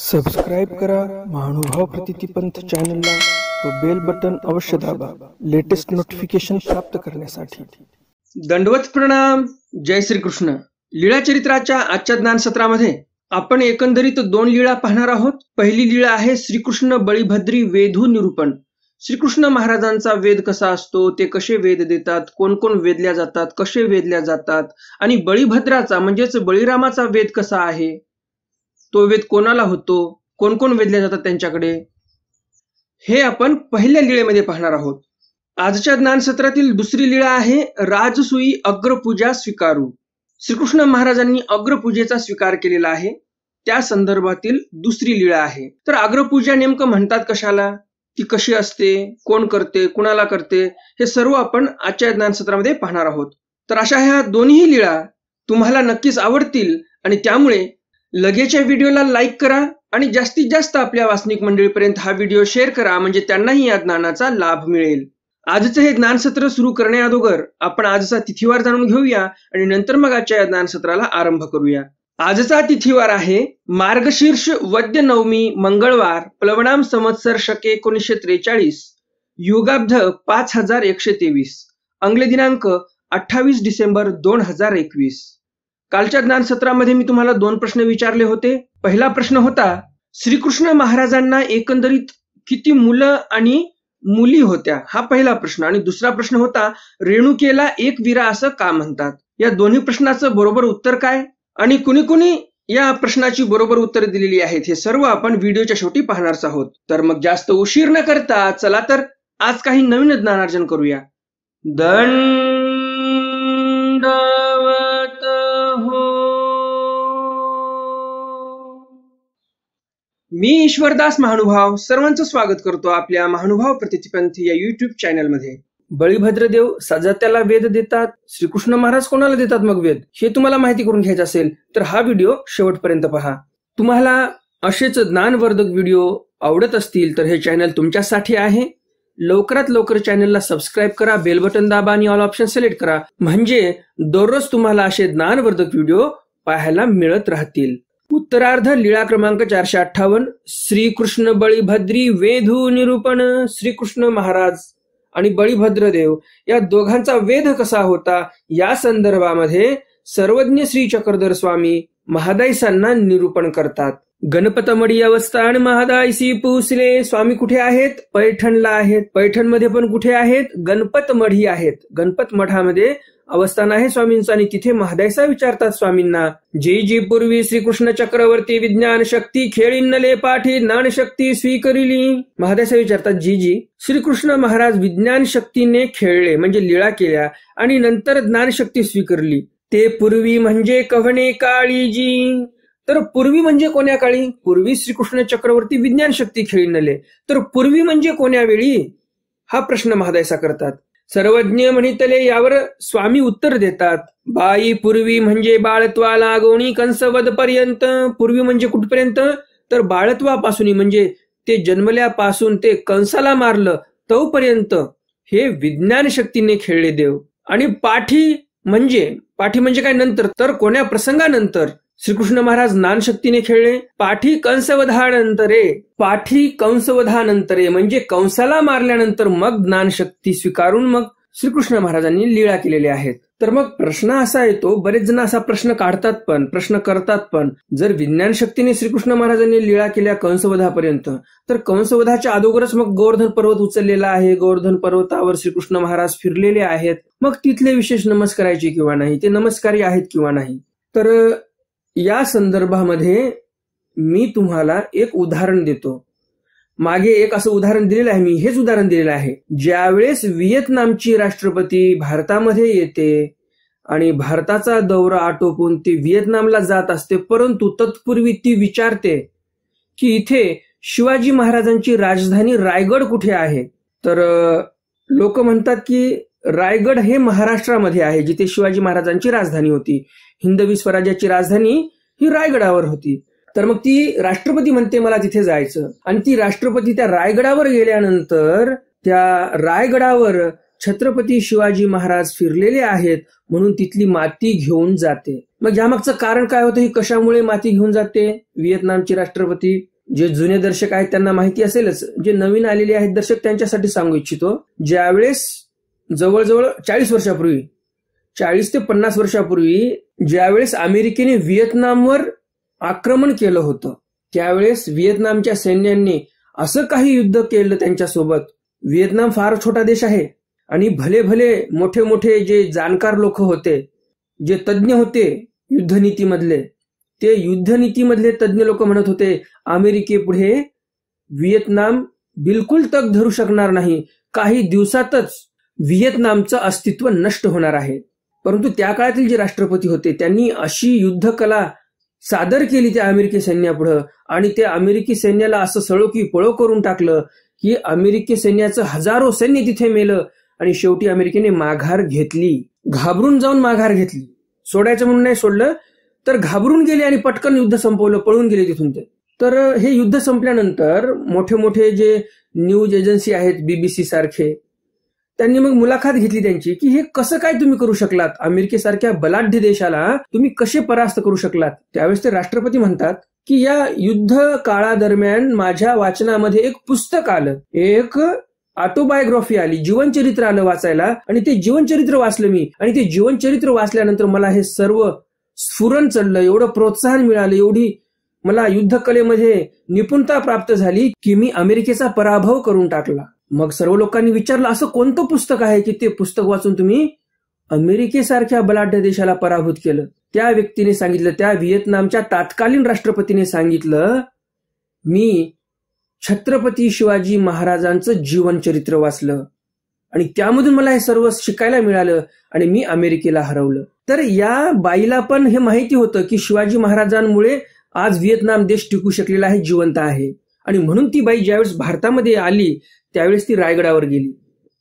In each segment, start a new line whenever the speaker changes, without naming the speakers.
subscribe करा महानुभाव प्रतितीपंथ चॅनलला व बेल बटन अवश्य दाबा लेटेस्ट नोटिफिकेशन प्राप्त करण्यासाठी दंडवत प्रणाम जय श्रीकृष्ण लीळा चरित्राच्या आजच्या ज्ञान सत्रामध्ये आपण एकंदरीत दोन लीळा पाहणार आहोत पहिली लीळा आहे श्रीकृष्ण बळीभद्री वेधू निरूपण श्रीकृष्ण महाराजांचा वेद कसा असतो ते कसे वेद देतात कोण कोण वेदल्या जातात कसे वेदल्या जातात आणि बळीभद्राचा म्हणजेच बळीरामाचा वेद कसा आहे तो वेद कोणाला होतो कोण कोण वेदले जातात त्यांच्याकडे हे आपण पहिल्या लिळेमध्ये पाहणार आहोत आजच्या ज्ञानसत्रातील दुसरी लीळा आहे राजसुई अग्रपूजा स्वीकारू श्रीकृष्ण महाराजांनी अग्रपूजेचा स्वीकार केलेला आहे त्या संदर्भातील दुसरी लीळा आहे तर अग्रपूजा नेमकं म्हणतात कशाला ती कशी असते कोण करते कुणाला करते हे सर्व आपण आजच्या ज्ञानसत्रामध्ये पाहणार आहोत तर अशा ह्या दोन्ही लीळा तुम्हाला नक्कीच आवडतील आणि त्यामुळे लगेच या व्हिडिओला लाईक करा आणि जास्तीत जास्त आपल्या वासनिक मंडळीपर्यंत हा व्हिडिओ शेअर करा म्हणजे त्यांनाही या ज्ञानाचा लाभ मिळेल आजचं हे ज्ञानसत्र सुरू करण्याअगोदर आपण आजचा तिथीवार जाणून घेऊया आणि नंतर मग आजच्या या ज्ञानसत्राला आरंभ करूया आजचा तिथीवार आहे मार्गशीर्ष वद्य नवमी मंगळवार प्लवनाम संवत्सर शके एकोणीसशे त्रेचाळीस युगाब्ध पाच हजार एकशे तेवीस अंगले दिनांक अठ्ठावीस डिसेंबर दोन हजार एकवीस कालच्या सत्रामध्ये मी तुम्हाला दोन प्रश्न विचारले होते पहिला प्रश्न होता श्रीकृष्ण महाराजांना एकंदरीत किती मुलं आणि मुली होत्या हा पहिला प्रश्न आणि दुसरा प्रश्न होता रेणुकेला एक विरा असं का म्हणतात या दोन्ही प्रश्नाचं बरोबर उत्तर काय आणि कुणी कुणी या प्रश्नाची बरोबर उत्तर दिलेली आहेत हे सर्व आपण व्हिडिओच्या शेवटी पाहणारच आहोत तर मग जास्त उशीर न करता चला तर आज काही नवीन ज्ञानार्जन करूया दंड मी ईश्वरदास महानुभाव सर्वांचं स्वागत करतो आपल्या महानुभाव प्रतिपंथी या युट्यूब चॅनलमध्ये बळीभद्र देव सजात्याला वेद देतात श्रीकृष्ण महाराज कोणाला देतात मग वेद हे तुम्हाला माहिती करून घ्यायचं असेल तर हा व्हिडिओ शेवटपर्यंत पहा तुम्हाला असेच ज्ञानवर्धक व्हिडिओ आवडत असतील तर हे चॅनल तुमच्यासाठी आहे लवकरात लवकर चॅनलला सबस्क्राईब करा बेल बटन दाबा आणि ऑल ऑप्शन सिलेक्ट करा म्हणजे दररोज तुम्हाला असे ज्ञानवर्धक व्हिडिओ पाहायला मिळत राहतील उत्तरार्ध लीळा क्रमांक चारशे अठ्ठावन्न श्रीकृष्ण बळीभद्री वेधू निरूपण श्रीकृष्ण महाराज आणि बळीभद्र देव या दोघांचा वेध कसा होता या संदर्भामध्ये सर्वज्ञ श्री चक्रधर स्वामी महादाईसांना निरूपण करतात गणपतमडी अवस्था आणि महादायसी पुसले स्वामी कुठे आहेत पैठणला आहेत पैठणमध्ये पण कुठे आहेत गणपतमढी आहेत गणपत मठामध्ये अवस्थान आहे स्वामींचा आणि तिथे महादेसा विचारतात स्वामींना जी जी पूर्वी श्रीकृष्ण चक्रवर्ती विज्ञान शक्ती खेळी नले पाठी ज्ञान शक्ती स्वीकारिली महादेसा विचारतात जी जी श्रीकृष्ण महाराज विज्ञान शक्तीने खेळले म्हणजे लीळा केल्या आणि नंतर ज्ञान शक्ती स्वीकारली ते पूर्वी म्हणजे कव्हणे काळीजी तर पूर्वी म्हणजे कोण्या काळी पूर्वी श्रीकृष्ण चक्रवर्ती विज्ञान शक्ती खेळी नले तर पूर्वी म्हणजे कोण्या वेळी हा प्रश्न महादयसा करतात सर्वज्ञ म्हणितले यावर स्वामी उत्तर देतात बाई पूर्वी म्हणजे बाळत्वा लागवणी वध पर्यंत पूर्वी म्हणजे कुठपर्यंत तर बाळत्वापासून म्हणजे ते जन्मल्यापासून ते कंसाला मारलं तोपर्यंत हे विज्ञान शक्तीने खेळले देव आणि पाठी म्हणजे पाठी म्हणजे काय नंतर तर कोण्या प्रसंगानंतर श्रीकृष्ण महाराज शक्तीने खेळले पाठी कंसवधानंतरे पाठी कंसवधानंतरे म्हणजे कंसाला मारल्यानंतर मग ज्ञानशक्ती स्वीकारून मग श्रीकृष्ण महाराजांनी लीळा केलेल्या आहेत तर मग प्रश्न असा येतो बरेच जण असा प्रश्न काढतात पण प्रश्न करतात पण जर विज्ञान शक्तीने श्रीकृष्ण महाराजांनी लीळा केल्या कंसवधापर्यंत तर कंसवधाच्या अगोदरच मग गोवर्धन पर्वत उचललेला आहे गोवर्धन पर्वतावर श्रीकृष्ण महाराज फिरलेले आहेत मग तिथले विशेष नमस्कारायचे किंवा नाही ते नमस्कारी आहेत किंवा नाही तर या संदर्भामध्ये मी तुम्हाला एक उदाहरण देतो मागे एक असं उदाहरण दिलेलं आहे मी हेच उदाहरण दिलेलं आहे ज्यावेळेस व्हिएतनामची राष्ट्रपती भारतामध्ये येते आणि भारताचा दौरा आटोपून ती व्हिएतनामला जात असते परंतु तत्पूर्वी ती विचारते की इथे शिवाजी महाराजांची राजधानी रायगड कुठे आहे तर लोक म्हणतात की रायगड हे महाराष्ट्रामध्ये आहे जिथे शिवाजी महाराजांची राजधानी होती हिंदवी स्वराज्याची राजधानी ही रायगडावर होती तर मग ती राष्ट्रपती म्हणते मला तिथे जायचं आणि ती राष्ट्रपती त्या रायगडावर गेल्यानंतर त्या रायगडावर छत्रपती शिवाजी महाराज फिरलेले आहेत म्हणून तिथली माती घेऊन जाते मग यामागचं कारण काय होतं ही कशामुळे माती घेऊन जाते व्हिएतनामचे राष्ट्रपती जे जुने दर्शक आहेत त्यांना माहिती असेलच जे नवीन आलेले आहेत दर्शक त्यांच्यासाठी सांगू इच्छितो ज्यावेळेस जवळजवळ चाळीस वर्षापूर्वी चाळीस ते पन्नास वर्षापूर्वी ज्यावेळेस अमेरिकेने व्हिएतनामवर आक्रमण केलं होतं त्यावेळेस व्हिएतनामच्या सैन्यांनी असं काही युद्ध केलं त्यांच्यासोबत व्हिएतनाम फार छोटा देश आहे आणि भले भले मोठे मोठे जे जाणकार लोक होते जे तज्ज्ञ होते युद्धनीतीमधले ते युद्धनीतीमधले तज्ज्ञ लोक म्हणत होते अमेरिकेपुढे व्हिएतनाम बिलकुल तग धरू शकणार नाही काही दिवसातच व्हिएतनामचं अस्तित्व नष्ट होणार आहे परंतु त्या काळातील जे राष्ट्रपती होते त्यांनी अशी युद्धकला सादर केली त्या अमेरिकी सैन्यापुढं आणि त्या अमेरिकी सैन्याला असं सळो की पळो करून टाकलं की अमेरिकी सैन्याचं हजारो सैन्य तिथे मेलं आणि शेवटी अमेरिकेने माघार घेतली घाबरून जाऊन माघार घेतली सोडायचं म्हणून नाही सोडलं तर घाबरून गेले आणि पटकन युद्ध संपवलं पळून गेले तिथून ते तर हे युद्ध संपल्यानंतर मोठे मोठे जे न्यूज एजन्सी आहेत बीबीसी सारखे त्यांनी मग मुलाखत घेतली त्यांची की हे कसं काय तुम्ही करू शकलात अमेरिकेसारख्या बलाढ्य देशाला तुम्ही कसे परास्त करू शकलात त्यावेळेस ते राष्ट्रपती म्हणतात की या युद्ध काळादरम्यान माझ्या वाचनामध्ये एक पुस्तक आलं एक ऑटोबायोग्राफी आली जीवनचरित्र आलं वाचायला आणि ते जीवनचरित्र वाचलं मी आणि ते जीवनचरित्र वाचल्यानंतर मला हे सर्व स्फुरण चढलं एवढं प्रोत्साहन मिळालं एवढी मला युद्धकलेमध्ये निपुणता प्राप्त झाली की मी अमेरिकेचा पराभव करून टाकला मग सर्व लोकांनी विचारलं असं कोणतं पुस्तक आहे की ते पुस्तक वाचून तुम्ही अमेरिकेसारख्या बलाढ्य देशाला पराभूत केलं त्या व्यक्तीने सांगितलं त्या व्हिएतनामच्या तात्कालीन राष्ट्रपतीने सांगितलं मी छत्रपती शिवाजी महाराजांचं जीवनचरित्र वाचलं आणि त्यामधून मला हे सर्व शिकायला मिळालं आणि मी अमेरिकेला हरवलं तर या बाईला पण हे माहिती होतं की शिवाजी महाराजांमुळे आज व्हिएतनाम देश टिकू शकलेला आहे जिवंत आहे आणि म्हणून ती बाई ज्यावेळेस भारतामध्ये आली त्यावेळेस ती रायगडावर गेली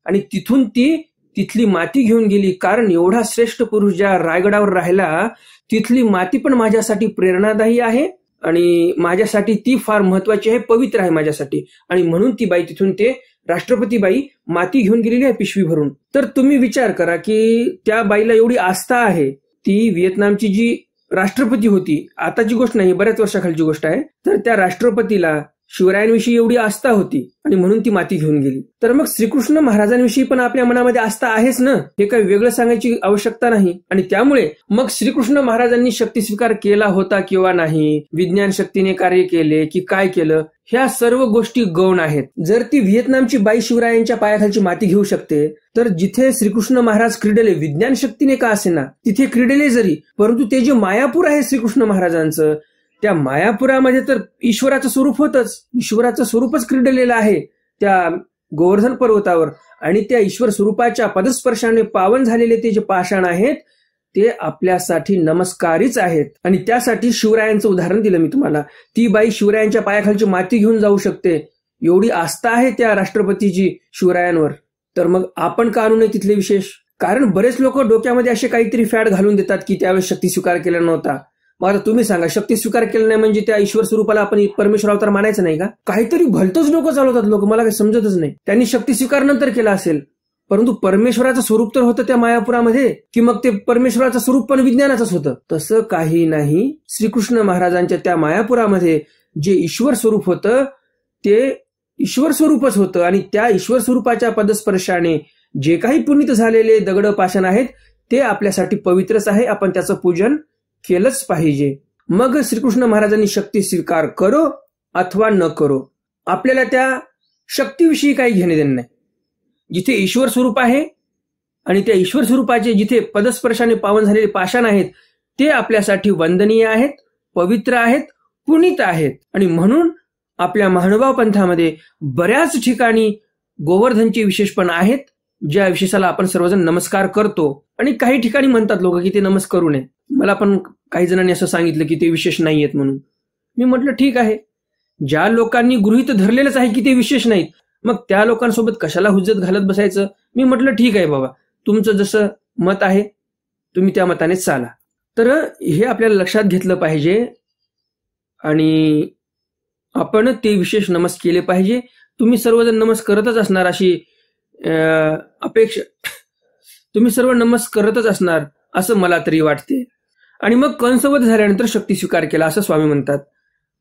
आणि तिथून ती तिथली माती घेऊन गेली कारण एवढा श्रेष्ठ पुरुष ज्या रायगडावर राहिला तिथली माती पण माझ्यासाठी प्रेरणादायी आहे आणि माझ्यासाठी ती फार महत्वाची आहे पवित्र आहे माझ्यासाठी आणि म्हणून ती बाई तिथून ते राष्ट्रपती बाई माती घेऊन गेलेली आहे पिशवी भरून तर तुम्ही विचार करा की त्या बाईला एवढी आस्था आहे ती व्हिएतनामची जी राष्ट्रपती होती आताची गोष्ट नाही बऱ्याच वर्षाखालची गोष्ट आहे तर त्या राष्ट्रपतीला शिवरायांविषयी एवढी आस्था होती आणि म्हणून ती माती घेऊन गेली तर मग श्रीकृष्ण महाराजांविषयी पण आपल्या मनामध्ये आस्था आहेच ना हे काही वेगळं सांगायची आवश्यकता नाही आणि त्यामुळे मग श्रीकृष्ण महाराजांनी शक्ती स्वीकार केला होता किंवा नाही विज्ञान शक्तीने कार्य केले की काय केलं ह्या सर्व गोष्टी गौण आहेत जर ती व्हिएतनामची बाई शिवरायांच्या पायाखालची माती घेऊ शकते तर जिथे श्रीकृष्ण महाराज क्रीडले विज्ञान शक्तीने का असेना तिथे क्रीडले जरी परंतु ते जे मायापूर आहे श्रीकृष्ण महाराजांचं त्या मायापुरामध्ये तर ईश्वराचं स्वरूप होतच ईश्वराचं स्वरूपच क्रीडलेलं आहे त्या गोवर्धन पर्वतावर आणि त्या ईश्वर स्वरूपाच्या पदस्पर्शाने पावन झालेले ते जे पाषाण आहेत ते आपल्यासाठी नमस्कारीच आहेत आणि त्यासाठी शिवरायांचं उदाहरण दिलं मी तुम्हाला ती बाई शिवरायांच्या पायाखालची माती घेऊन जाऊ शकते एवढी आस्था आहे त्या राष्ट्रपतीची शिवरायांवर तर मग आपण का आणू नये तिथले विशेष कारण बरेच लोक डोक्यामध्ये असे काहीतरी फॅट घालून देतात की त्यावेळेस शक्ती स्वीकार केला नव्हता मग आता तुम्ही सांगा शक्ती स्वीकार केलं नाही म्हणजे त्या ईश्वर स्वरूपाला आपण परमेश्वर अवतार मानायचं नाही का काहीतरी भलतच लोक चालवतात लोक मला काही समजतच नाही त्यांनी शक्ती स्वीकार नंतर केला असेल परंतु परमेश्वराचं स्वरूप तर होतं त्या मायापुरामध्ये की मग ते परमेश्वराचं स्वरूप पण विज्ञानाचंच होतं तसं काही नाही श्रीकृष्ण महाराजांच्या त्या मायापुरामध्ये जे ईश्वर स्वरूप होतं ते ईश्वर स्वरूपच होतं आणि त्या ईश्वर स्वरूपाच्या पदस्पर्शाने जे काही पुनित झालेले दगड पाषाण आहेत ते आपल्यासाठी पवित्रच आहे आपण त्याचं पूजन केलंच पाहिजे मग श्रीकृष्ण महाराजांनी शक्ती स्वीकार करो अथवा न करो आपल्याला त्या शक्तीविषयी काही घेणे देणे नाही जिथे ईश्वर स्वरूप आहे आणि त्या ईश्वर स्वरूपाचे जिथे पदस्पर्शाने पावन झालेले पाषाण आहेत ते आपल्यासाठी वंदनीय आहेत पवित्र आहेत पुणित आहेत आणि म्हणून आपल्या महानुभाव पंथामध्ये बऱ्याच ठिकाणी गोवर्धनचे विशेषपण आहेत ज्या विशेषाला आपण सर्वजण नमस्कार करतो आणि काही ठिकाणी म्हणतात लोक की ते नमस करू नये मला पण काही जणांनी असं सांगितलं की ते विशेष नाही आहेत म्हणून मी म्हटलं ठीक आहे ज्या लोकांनी गृहित धरलेलंच आहे की ते विशेष नाहीत मग त्या लोकांसोबत कशाला हुज्जत घालत बसायचं मी म्हटलं ठीक आहे बाबा तुमचं जसं मत आहे तुम्ही त्या मताने चाला तर हे आपल्याला लक्षात घेतलं पाहिजे आणि आपण ते विशेष नमस केले पाहिजे तुम्ही सर्वजण नमस करतच असणार अशी अपेक्षा तुम्ही सर्व नमस करतच असणार असं मला तरी वाटते आणि मग कंसवध झाल्यानंतर शक्ती स्वीकार केला असं स्वामी म्हणतात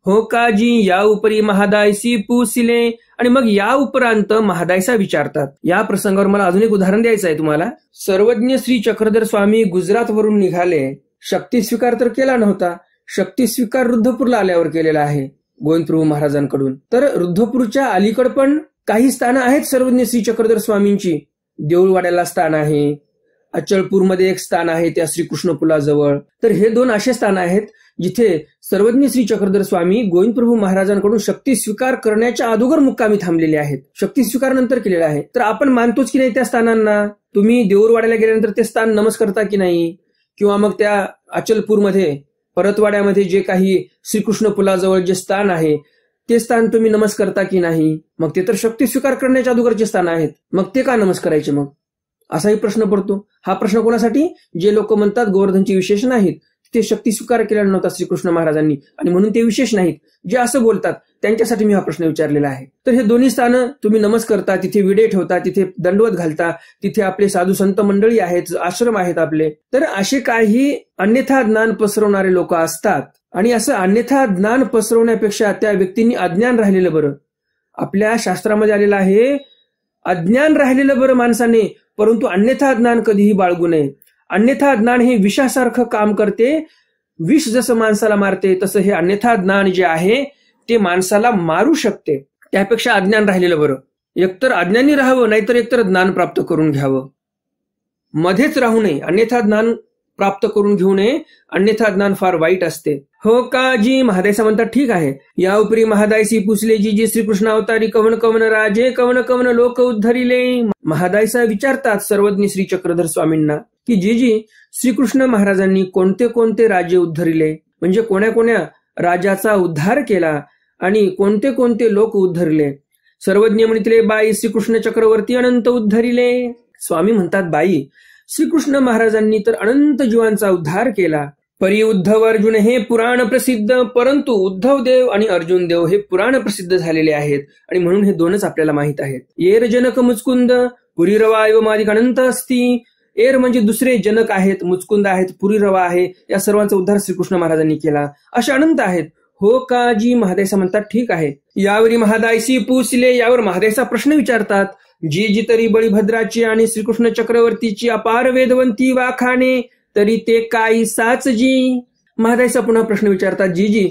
हो काजी या उपरी महादायसी पुसिले आणि मग या उपरांत महादायसा विचारतात या प्रसंगावर मला अजून एक उदाहरण द्यायचं आहे तुम्हाला सर्वज्ञ श्री चक्रधर स्वामी गुजरात वरून निघाले शक्ती स्वीकार तर केला नव्हता शक्ती स्वीकार रुद्धपूरला आल्यावर केलेला आहे गोविंदप्रभू महाराजांकडून तर रुद्धपूरच्या अलीकड पण काही स्थानं आहेत सर्वज्ञ श्री चक्रधर स्वामींची देऊळवाड्याला स्थान आहे अचलपूरमध्ये एक स्थान आहे त्या श्रीकृष्ण पुलाजवळ तर हे दोन असे स्थान आहेत जिथे सर्वज्ञ श्री चक्रधर स्वामी गोविंद प्रभू महाराजांकडून शक्ती स्वीकार करण्याच्या अगोदर मुक्कामी थांबलेले आहेत शक्ती स्वीकार नंतर केलेला आहे तर आपण मानतोच की नाही त्या स्थानांना तुम्ही देऊरवाड्याला गेल्यानंतर ते स्थान करता की नाही किंवा मग त्या अचलपूरमध्ये परतवाड्यामध्ये जे काही श्रीकृष्ण पुलाजवळ जे स्थान आहे ते स्थान तुम्ही नमस्कारता की नाही मग ते तर शक्ती स्वीकार करण्याच्या अगोदरचे स्थान आहेत मग ते का नमस्कारायचे मग असाही प्रश्न पडतो हा प्रश्न कोणासाठी जे लोक म्हणतात गोवर्धनचे विशेष नाहीत ते शक्ती स्वीकार केला नव्हता श्रीकृष्ण महाराजांनी आणि म्हणून ते विशेष नाहीत जे असं बोलतात त्यांच्यासाठी मी हा प्रश्न विचारलेला आहे तर हे दोन्ही स्थानं तुम्ही नमस करता तिथे विडे ठेवता तिथे दंडवत घालता तिथे आपले साधू संत मंडळी आहेत आश्रम आहेत आपले तर असे काही अन्यथा ज्ञान पसरवणारे लोक असतात आणि असं अन्यथा ज्ञान पसरवण्यापेक्षा त्या व्यक्तींनी अज्ञान राहिलेलं बरं आपल्या शास्त्रामध्ये आलेलं आहे अज्ञान राहिलेलं बरं माणसाने परंतु अन्यथा ज्ञान कधीही बाळगू नये अन्यथा ज्ञान हे विषासारखं काम करते विष जसं माणसाला मारते तसं हे अन्यथा ज्ञान जे आहे ते माणसाला मारू शकते त्यापेक्षा अज्ञान राहिलेलं बरं एकतर अज्ञानी राहावं नाहीतर एकतर ज्ञान प्राप्त करून घ्यावं मध्येच राहू नये अन्यथा ज्ञान प्राप्त करून घेऊ नये अन्यथा ज्ञान फार वाईट असते हो का जी महादायसा म्हणतात ठीक आहे या उपरी महादायसी पुसले जी जी श्रीकृष्ण अवतारी कवन कवन राजे कवन कवन लोक उद्धरिले महादायसा विचारतात सर्वज्ञ श्री चक्रधर स्वामींना की जी जी श्रीकृष्ण महाराजांनी कोणते कोणते राजे उद्धरिले म्हणजे कोण्या कोण्या राजाचा उद्धार केला आणि कोणते कोणते लोक उद्धरले सर्वज्ञ म्हणितले बाई श्रीकृष्ण चक्रवर्ती अनंत उद्धरिले स्वामी म्हणतात बाई श्रीकृष्ण महाराजांनी तर अनंत जीवांचा उद्धार केला परी उद्धव अर्जुन हे पुराण प्रसिद्ध परंतु उद्धव देव आणि अर्जुन देव हे पुराण प्रसिद्ध झालेले आहेत आणि म्हणून हे दोनच आपल्याला माहीत आहेत येर जनक मुचकुंद पुरी रवा एव मालिक अनंत असती एर म्हणजे दुसरे जनक आहेत मुचकुंद आहेत पुरी रवा आहे या सर्वांचा उद्धार श्रीकृष्ण महाराजांनी केला असे अनंत आहेत हो का जी महादेसा म्हणतात ठीक आहे यावरी महादायसी पुसले यावर महादेसा प्रश्न विचारतात जी जी तरी बळीभद्राची आणि श्रीकृष्ण चक्रवर्तीची अपार वेदवंती वाखाने तरी ते काही साच जी महादायसा पुन्हा प्रश्न विचारतात जी जी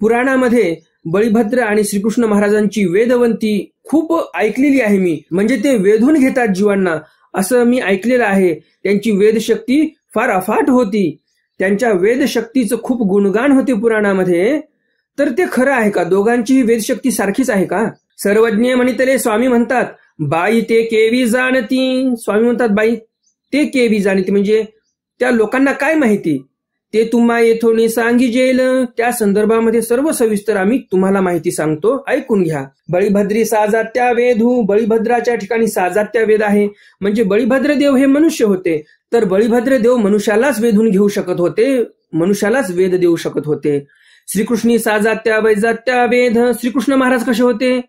पुराणामध्ये बळीभद्र आणि श्रीकृष्ण महाराजांची वेदवंती खूप ऐकलेली आहे मी म्हणजे ते वेधून घेतात जीवांना असं मी ऐकलेलं आहे त्यांची वेदशक्ती फार अफाट होती त्यांच्या वेदशक्तीचं खूप गुणगान होते पुराणामध्ये तर ते खरं आहे का दोघांची वेदशक्ती सारखीच आहे का सर्वज्ञ म्हणितले स्वामी म्हणतात बाई ते केवी जाणती स्वामी म्हणतात बाई ते केवी जाणती म्हणजे त्या लोकांना काय माहिती ते तुम्हा येथोनी सांगी जेल त्या संदर्भामध्ये सर्व सविस्तर आम्ही तुम्हाला माहिती सांगतो ऐकून घ्या बळीभद्री साजात्या वेधू बळीभद्राच्या ठिकाणी साजात्या वेद आहे म्हणजे बळीभद्र देव हे मनुष्य होते तर बळीभद्र देव मनुष्यालाच वेधून घेऊ शकत होते मनुष्यालाच वेद देऊ शकत होते श्रीकृष्णी साजात्या वैजात्या वेद श्रीकृष्ण महाराज कसे होते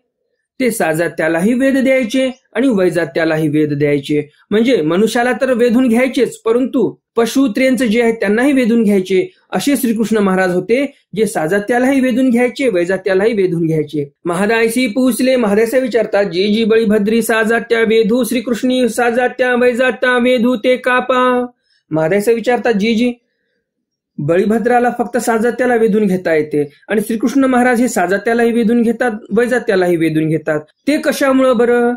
ते साजात्यालाही वेद द्यायचे आणि वैजात्यालाही वेद द्यायचे म्हणजे मनुष्याला तर वेधून घ्यायचेच परंतु पशु जे आहे त्यांनाही वेधून घ्यायचे असे श्रीकृष्ण महाराज होते जे साजात्यालाही वेधून घ्यायचे वैजात्यालाही वेधून घ्यायचे महादायसी पूसले महादायसा विचारतात जी जी बळीभद्री साजात्या वेधू श्रीकृष्णी साजात्या वैजात्या वेधू ते कापा महादायसा विचारतात जी जी बळीभद्राला फक्त साजात्याला वेधून घेता येते आणि श्रीकृष्ण महाराज हे साजात्यालाही वेधून घेतात वैजात्यालाही वेधून घेतात ते कशामुळं बरं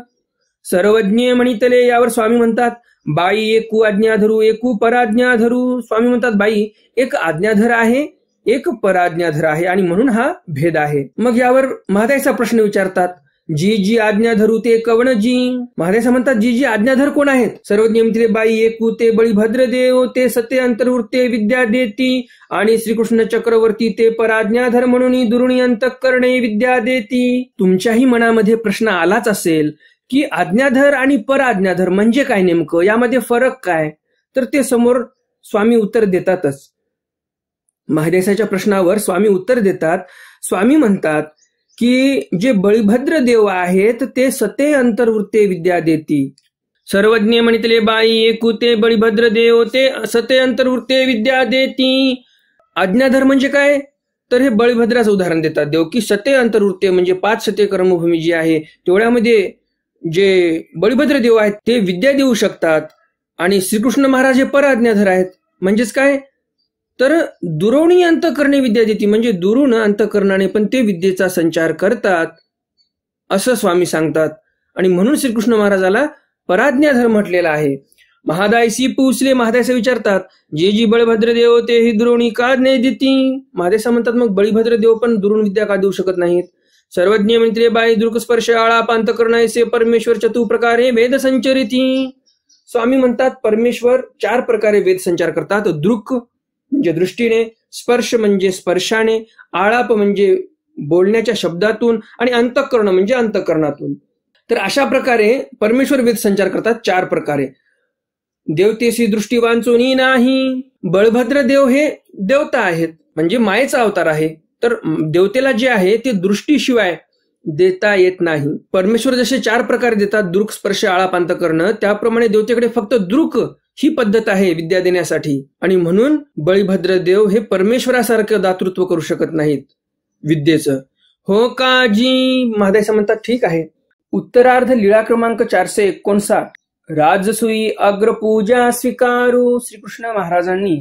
सर्वज्ञ म्हणितले यावर स्वामी म्हणतात बाई एकू आज्ञा धरू एकू पराज्ञा धरू स्वामी म्हणतात बाई एक आज्ञाधर आहे एक पराज्ञाधर आहे आणि म्हणून हा भेद आहे मग यावर महादाईचा प्रश्न विचारतात जी जी आज्ञा धरू ते कवण जी महाराज म्हणतात जी जी आज्ञाधर कोण आहेत सर्व मित्रे बाई एकू ते बळीभद्र देव ते सत्य अंतर्वृत्ते विद्या देती आणि श्रीकृष्ण चक्रवर्ती ते पराज्ञाधर म्हणून दुरुणी करणे विद्या देती तुमच्याही मनामध्ये प्रश्न आलाच असेल की आज्ञाधर आणि पराज्ञाधर म्हणजे काय नेमकं यामध्ये फरक काय तर ते समोर स्वामी उत्तर देतातच महादेसाच्या प्रश्नावर स्वामी उत्तर देतात स्वामी म्हणतात की जे बळीभद्र देव आहेत ते सते अंतर्वृत्ते विद्या देती सर्वज्ञ म्हणितले बाई एकुते बळीभद्र देव ते सते अंतर्वृत्ते विद्या देती आज्ञाधर म्हणजे काय तर हे बळीभद्राचं उदाहरण देतात देव की सते अंतर्वृत्ते म्हणजे पाच सते कर्मभूमी जी आहे तेवढ्यामध्ये जे बळीभद्र देव आहेत ते विद्या देऊ शकतात आणि श्रीकृष्ण महाराज हे पराज्ञाधर आहेत म्हणजेच काय तर दुरवणी अंतकरणे विद्या देती म्हणजे दुरून अंतकरणाने पण ते विद्येचा संचार करतात असं स्वामी सांगतात आणि म्हणून श्रीकृष्ण महाराजाला पराज्ञा धर्म म्हटलेला आहे महादायसी पुसले महादायसा विचारतात जे जी बळभद्र देव ते ही दुरोणी का नाही देती महादेसा म्हणतात मग बळीभद्र देव पण दुरुण विद्या का देऊ शकत नाहीत सर्वज्ञ मंत्री बाई आळा पांत से परमेश्वर चतु प्रकारे वेद संचरिती स्वामी म्हणतात परमेश्वर चार प्रकारे वेद संचार करतात दृक म्हणजे दृष्टीने स्पर्श म्हणजे स्पर्शाने आळाप म्हणजे बोलण्याच्या शब्दातून आणि अंतःकरण म्हणजे अंतकरणातून तर अशा प्रकारे परमेश्वर वेद संचार करतात चार प्रकारे देवतेशी दृष्टी वांचूनही नाही बळभद्र देव हे देवता आहेत म्हणजे मायेचा अवतार आहे तर देवतेला जे आहे ते दृष्टीशिवाय देता येत नाही परमेश्वर जसे चार प्रकारे देतात दृक स्पर्श आळापांत करणं त्याप्रमाणे देवतेकडे फक्त दृक ही पद्धत आहे विद्या देण्यासाठी आणि म्हणून बळीभद्र देव हे परमेश्वरासारखं दातृत्व करू शकत नाहीत विद्येचं हो का जी महादेशा म्हणतात ठीक आहे उत्तरार्ध लिळा क्रमांक चारशे एकोणसाठ राजसुई अग्रपूजा स्वीकारू श्रीकृष्ण महाराजांनी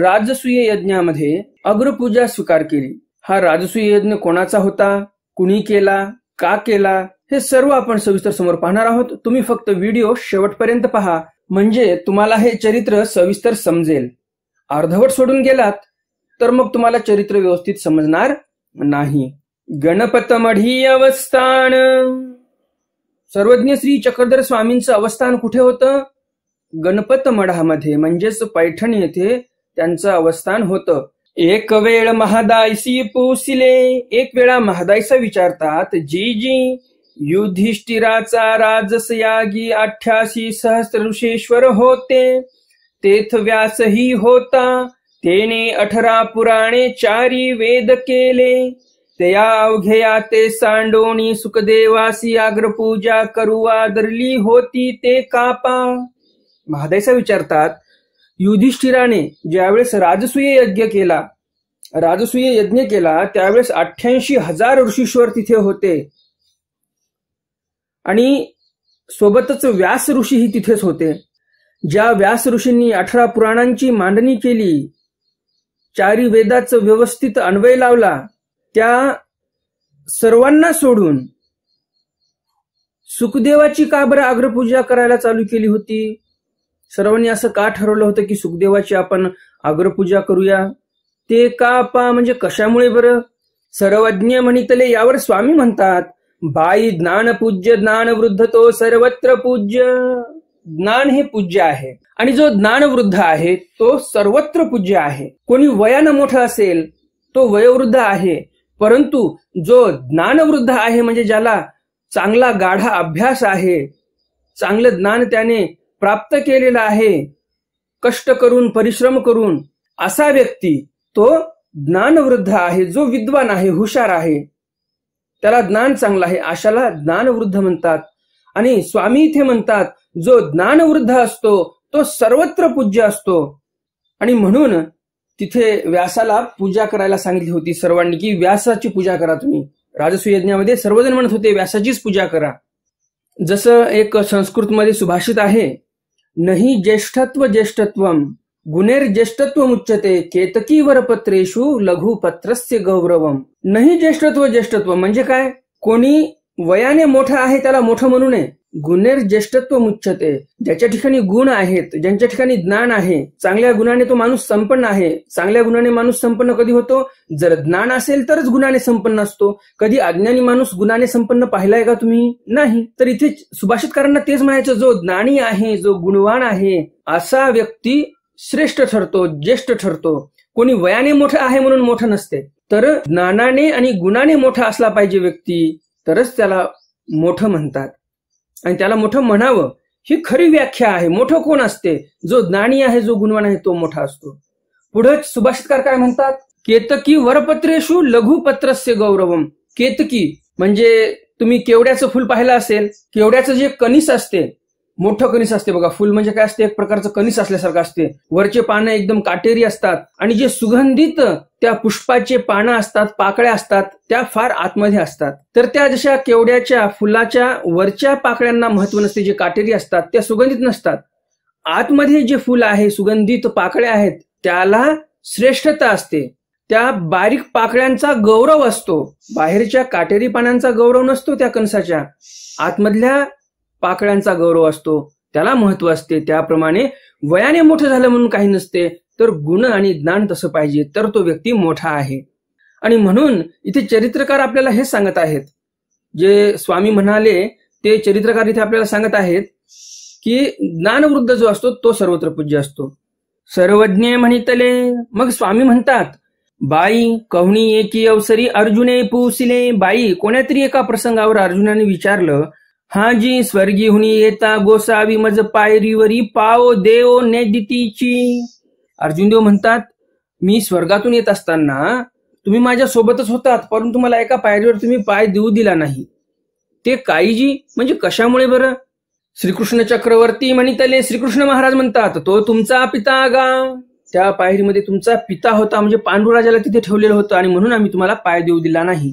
राजसूय यज्ञामध्ये अग्रपूजा स्वीकार केली हा राजसूय यज्ञ कोणाचा होता कुणी केला का केला हे सर्व आपण सविस्तर समोर पाहणार आहोत तुम्ही फक्त व्हिडिओ शेवटपर्यंत पहा म्हणजे तुम्हाला हे चरित्र सविस्तर समजेल अर्धवट सोडून गेलात तर मग तुम्हाला चरित्र व्यवस्थित समजणार नाही गणपतमढी अवस्थान सर्वज्ञ श्री चक्रधर स्वामींचं अवस्थान कुठे होतं गणपत म्हणजेच पैठण येथे त्यांचं अवस्थान होतं एक वेळ महादायसी पोसिले एक वेळा महादायसा विचारतात जी जी युधिष्ठिराचा राजसयागी अठ्याशी सहस्र ऋषेश्वर होते तेथ व्यासही होता तेने अठरा पुराणे चारी वेद केले तया अवघया ते सांडोणी सुखदेवासी अग्रपूजा करू आदरली होती ते कापा महादेसा विचारतात युधिष्ठिराने ज्यावेळेस राजसूय यज्ञ केला राजसूय यज्ञ केला त्यावेळेस अठ्ठ्याऐंशी हजार ऋषीश्वर तिथे होते आणि सोबतच व्यास ऋषीही तिथेच होते ज्या व्यास ऋषींनी अठरा पुराणांची मांडणी केली चारी वेदाचं व्यवस्थित अन्वय लावला त्या सर्वांना सोडून सुखदेवाची का बरं अग्रपूजा करायला चालू केली होती सर्वांनी असं का ठरवलं होतं की सुखदेवाची आपण अग्रपूजा करूया ते का पा म्हणजे कशामुळे बरं सर्वज्ञ म्हणितले यावर स्वामी म्हणतात बाई ज्ञान पूज्य ज्ञान वृद्ध तो सर्वत्र पूज्य ज्ञान हे पूज्य आहे आणि जो ज्ञान वृद्ध आहे तो सर्वत्र पूज्य आहे कोणी वयानं मोठा असेल तो वयोवृद्ध आहे परंतु जो ज्ञानवृद्ध आहे म्हणजे ज्याला चांगला गाढा अभ्यास आहे चांगलं ज्ञान त्याने प्राप्त केलेलं आहे कष्ट करून परिश्रम करून असा व्यक्ती तो ज्ञानवृद्ध आहे जो विद्वान आहे हुशार आहे त्याला ज्ञान चांगलं आहे आशाला ज्ञानवृद्ध म्हणतात आणि स्वामी इथे म्हणतात जो ज्ञानवृद्ध असतो तो सर्वत्र पूज्य असतो आणि म्हणून तिथे व्यासाला पूजा करायला सांगितली होती सर्वांनी की व्यासाची पूजा करा तुम्ही राजसूय यज्ञामध्ये सर्वजण म्हणत होते व्यासाचीच पूजा करा जसं एक संस्कृतमध्ये सुभाषित आहे नही ज्येष्ठत्व ज्येष्ठत्वम ज्येष्ठत्व उच्चते केतकी लघु लघुपत्रस्य गौरवम नाही ज्येष्ठत्व ज्येष्ठत्व म्हणजे काय कोणी वयाने मोठा आहे त्याला मोठं म्हणू नये गुणेर ज्येष्ठत्व मुच्छते ज्याच्या ठिकाणी गुण आहेत ज्यांच्या ठिकाणी ज्ञान आहे चांगल्या गुणाने तो माणूस संपन्न आहे चांगल्या गुणाने माणूस संपन्न कधी होतो जर ज्ञान असेल तरच गुणाने संपन्न असतो कधी अज्ञानी माणूस गुणाने संपन्न पाहिलाय का तुम्ही नाही तर इथे सुभाषितकारांना तेच म्हणायचं जो ज्ञानी आहे जो गुणवान आहे असा व्यक्ती श्रेष्ठ ठरतो ज्येष्ठ ठरतो कोणी वयाने मोठं आहे म्हणून मोठं नसते तर ज्ञानाने आणि गुणाने मोठा असला पाहिजे व्यक्ती तरच त्याला मोठं म्हणतात आणि त्याला मोठं म्हणावं ही खरी व्याख्या आहे मोठं कोण असते जो ज्ञानी आहे जो गुणवान आहे तो मोठा असतो पुढे सुभाषितकार काय म्हणतात केतकी वरपत्रेशु लघुपत्रस्य गौरवम केतकी म्हणजे तुम्ही केवड्याचं फुल पाहिलं असेल केवड्याचं जे कनिस असते मोठं कणीस असते बघा फुल म्हणजे काय असते एक प्रकारचं कणीस असल्यासारखं असते वरचे पानं एकदम काटेरी असतात आणि जे सुगंधित त्या पुष्पाचे पानं असतात पाकळ्या असतात त्या फार आतमध्ये असतात तर त्या जशा केवड्याच्या फुलाच्या वरच्या पाकळ्यांना महत्व नसते जे काटेरी असतात त्या सुगंधित नसतात आतमध्ये जे फुल आहे सुगंधित पाकळ्या आहेत त्याला श्रेष्ठता असते त्या बारीक पाकळ्यांचा गौरव असतो बाहेरच्या काटेरी पानांचा गौरव नसतो त्या कणसाच्या आतमधल्या पाकळ्यांचा गौरव असतो त्याला महत्व असते त्याप्रमाणे वयाने मोठं झालं म्हणून काही नसते तर गुण आणि ज्ञान तसं पाहिजे तर तो व्यक्ती मोठा आहे आणि म्हणून इथे चरित्रकार आपल्याला हे सांगत आहेत जे स्वामी म्हणाले ते चरित्रकार इथे आपल्याला सांगत आहेत की ज्ञानवृद्ध जो असतो तो सर्वत्र पूज्य असतो सर्वज्ञ म्हणितले मग स्वामी म्हणतात बाई कवणी एकी अवसरी अर्जुने पुसिले बाई कोण्यातरी एका प्रसंगावर अर्जुनाने विचारलं जी स्वर्गी हुनी येता गोसावी मज पायरीवरी पाओ देव नेदितीची अर्जुन देव म्हणतात मी स्वर्गातून येत असताना तुम्ही माझ्या सोबतच होतात परंतु मला एका पायरीवर तुम्ही पाय देऊ दिला नाही ते जी म्हणजे कशामुळे बरं श्रीकृष्ण चक्रवर्ती म्हणितले श्रीकृष्ण महाराज म्हणतात तो तुमचा पिता गा त्या पायरीमध्ये तुमचा पिता होता म्हणजे पांडुराजाला तिथे ठेवलेलं होतं आणि म्हणून आम्ही तुम्हाला पाय देऊ दिला नाही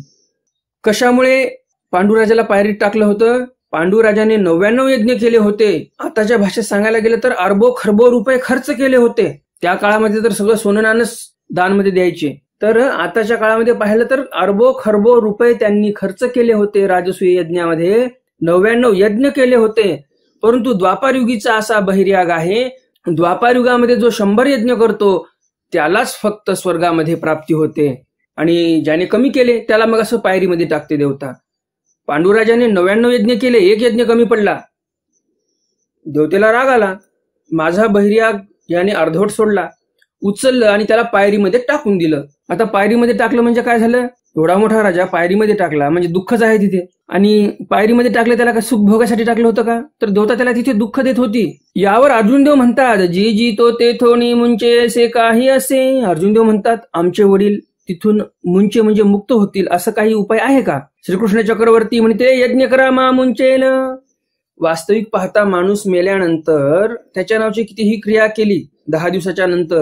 कशामुळे पांडुराजाला पायरीत टाकलं होतं पांडुराजाने नव्याण्णव यज्ञ केले होते आताच्या भाषेत सांगायला गेलं तर अरबो खरबो रुपये खर्च केले होते त्या काळामध्ये तर सगळं सोननानच दानमध्ये द्यायचे तर आताच्या काळामध्ये पाहिलं तर अरबो खरबो रुपये त्यांनी खर्च केले होते राजसूय यज्ञामध्ये नव्याण्णव यज्ञ केले होते परंतु द्वापारयुगीचा असा बहिर्याग आहे द्वापारयुगामध्ये जो शंभर यज्ञ करतो त्यालाच फक्त स्वर्गामध्ये प्राप्ती होते आणि ज्याने कमी केले त्याला मग असं पायरीमध्ये टाकते देवता पांडुराजाने नव्याण्णव यज्ञ केले एक यज्ञ कमी पडला देवतेला राग आला माझा बहिर्याग याने अर्धवट सोडला उचललं आणि त्याला पायरीमध्ये टाकून दिलं आता पायरीमध्ये टाकलं म्हणजे काय झालं एवढा मोठा राजा पायरीमध्ये टाकला म्हणजे दुःखच आहे तिथे आणि पायरीमध्ये टाकले त्याला का सुख भोगासाठी टाकलं होतं का तर देवता त्याला तिथे दुःख देत होती यावर अर्जुन देव म्हणतात जी जी तो ते थोणी मुंचे असे काही असे अर्जुन देव म्हणतात आमचे वडील तिथून मुंचे म्हणजे मुक्त होतील असं काही उपाय आहे का श्रीकृष्ण चक्रवर्ती म्हणते यज्ञ करा मा मुंचेन वास्तविक पाहता माणूस मेल्यानंतर त्याच्या नावची कितीही क्रिया केली दहा दिवसाच्या नंतर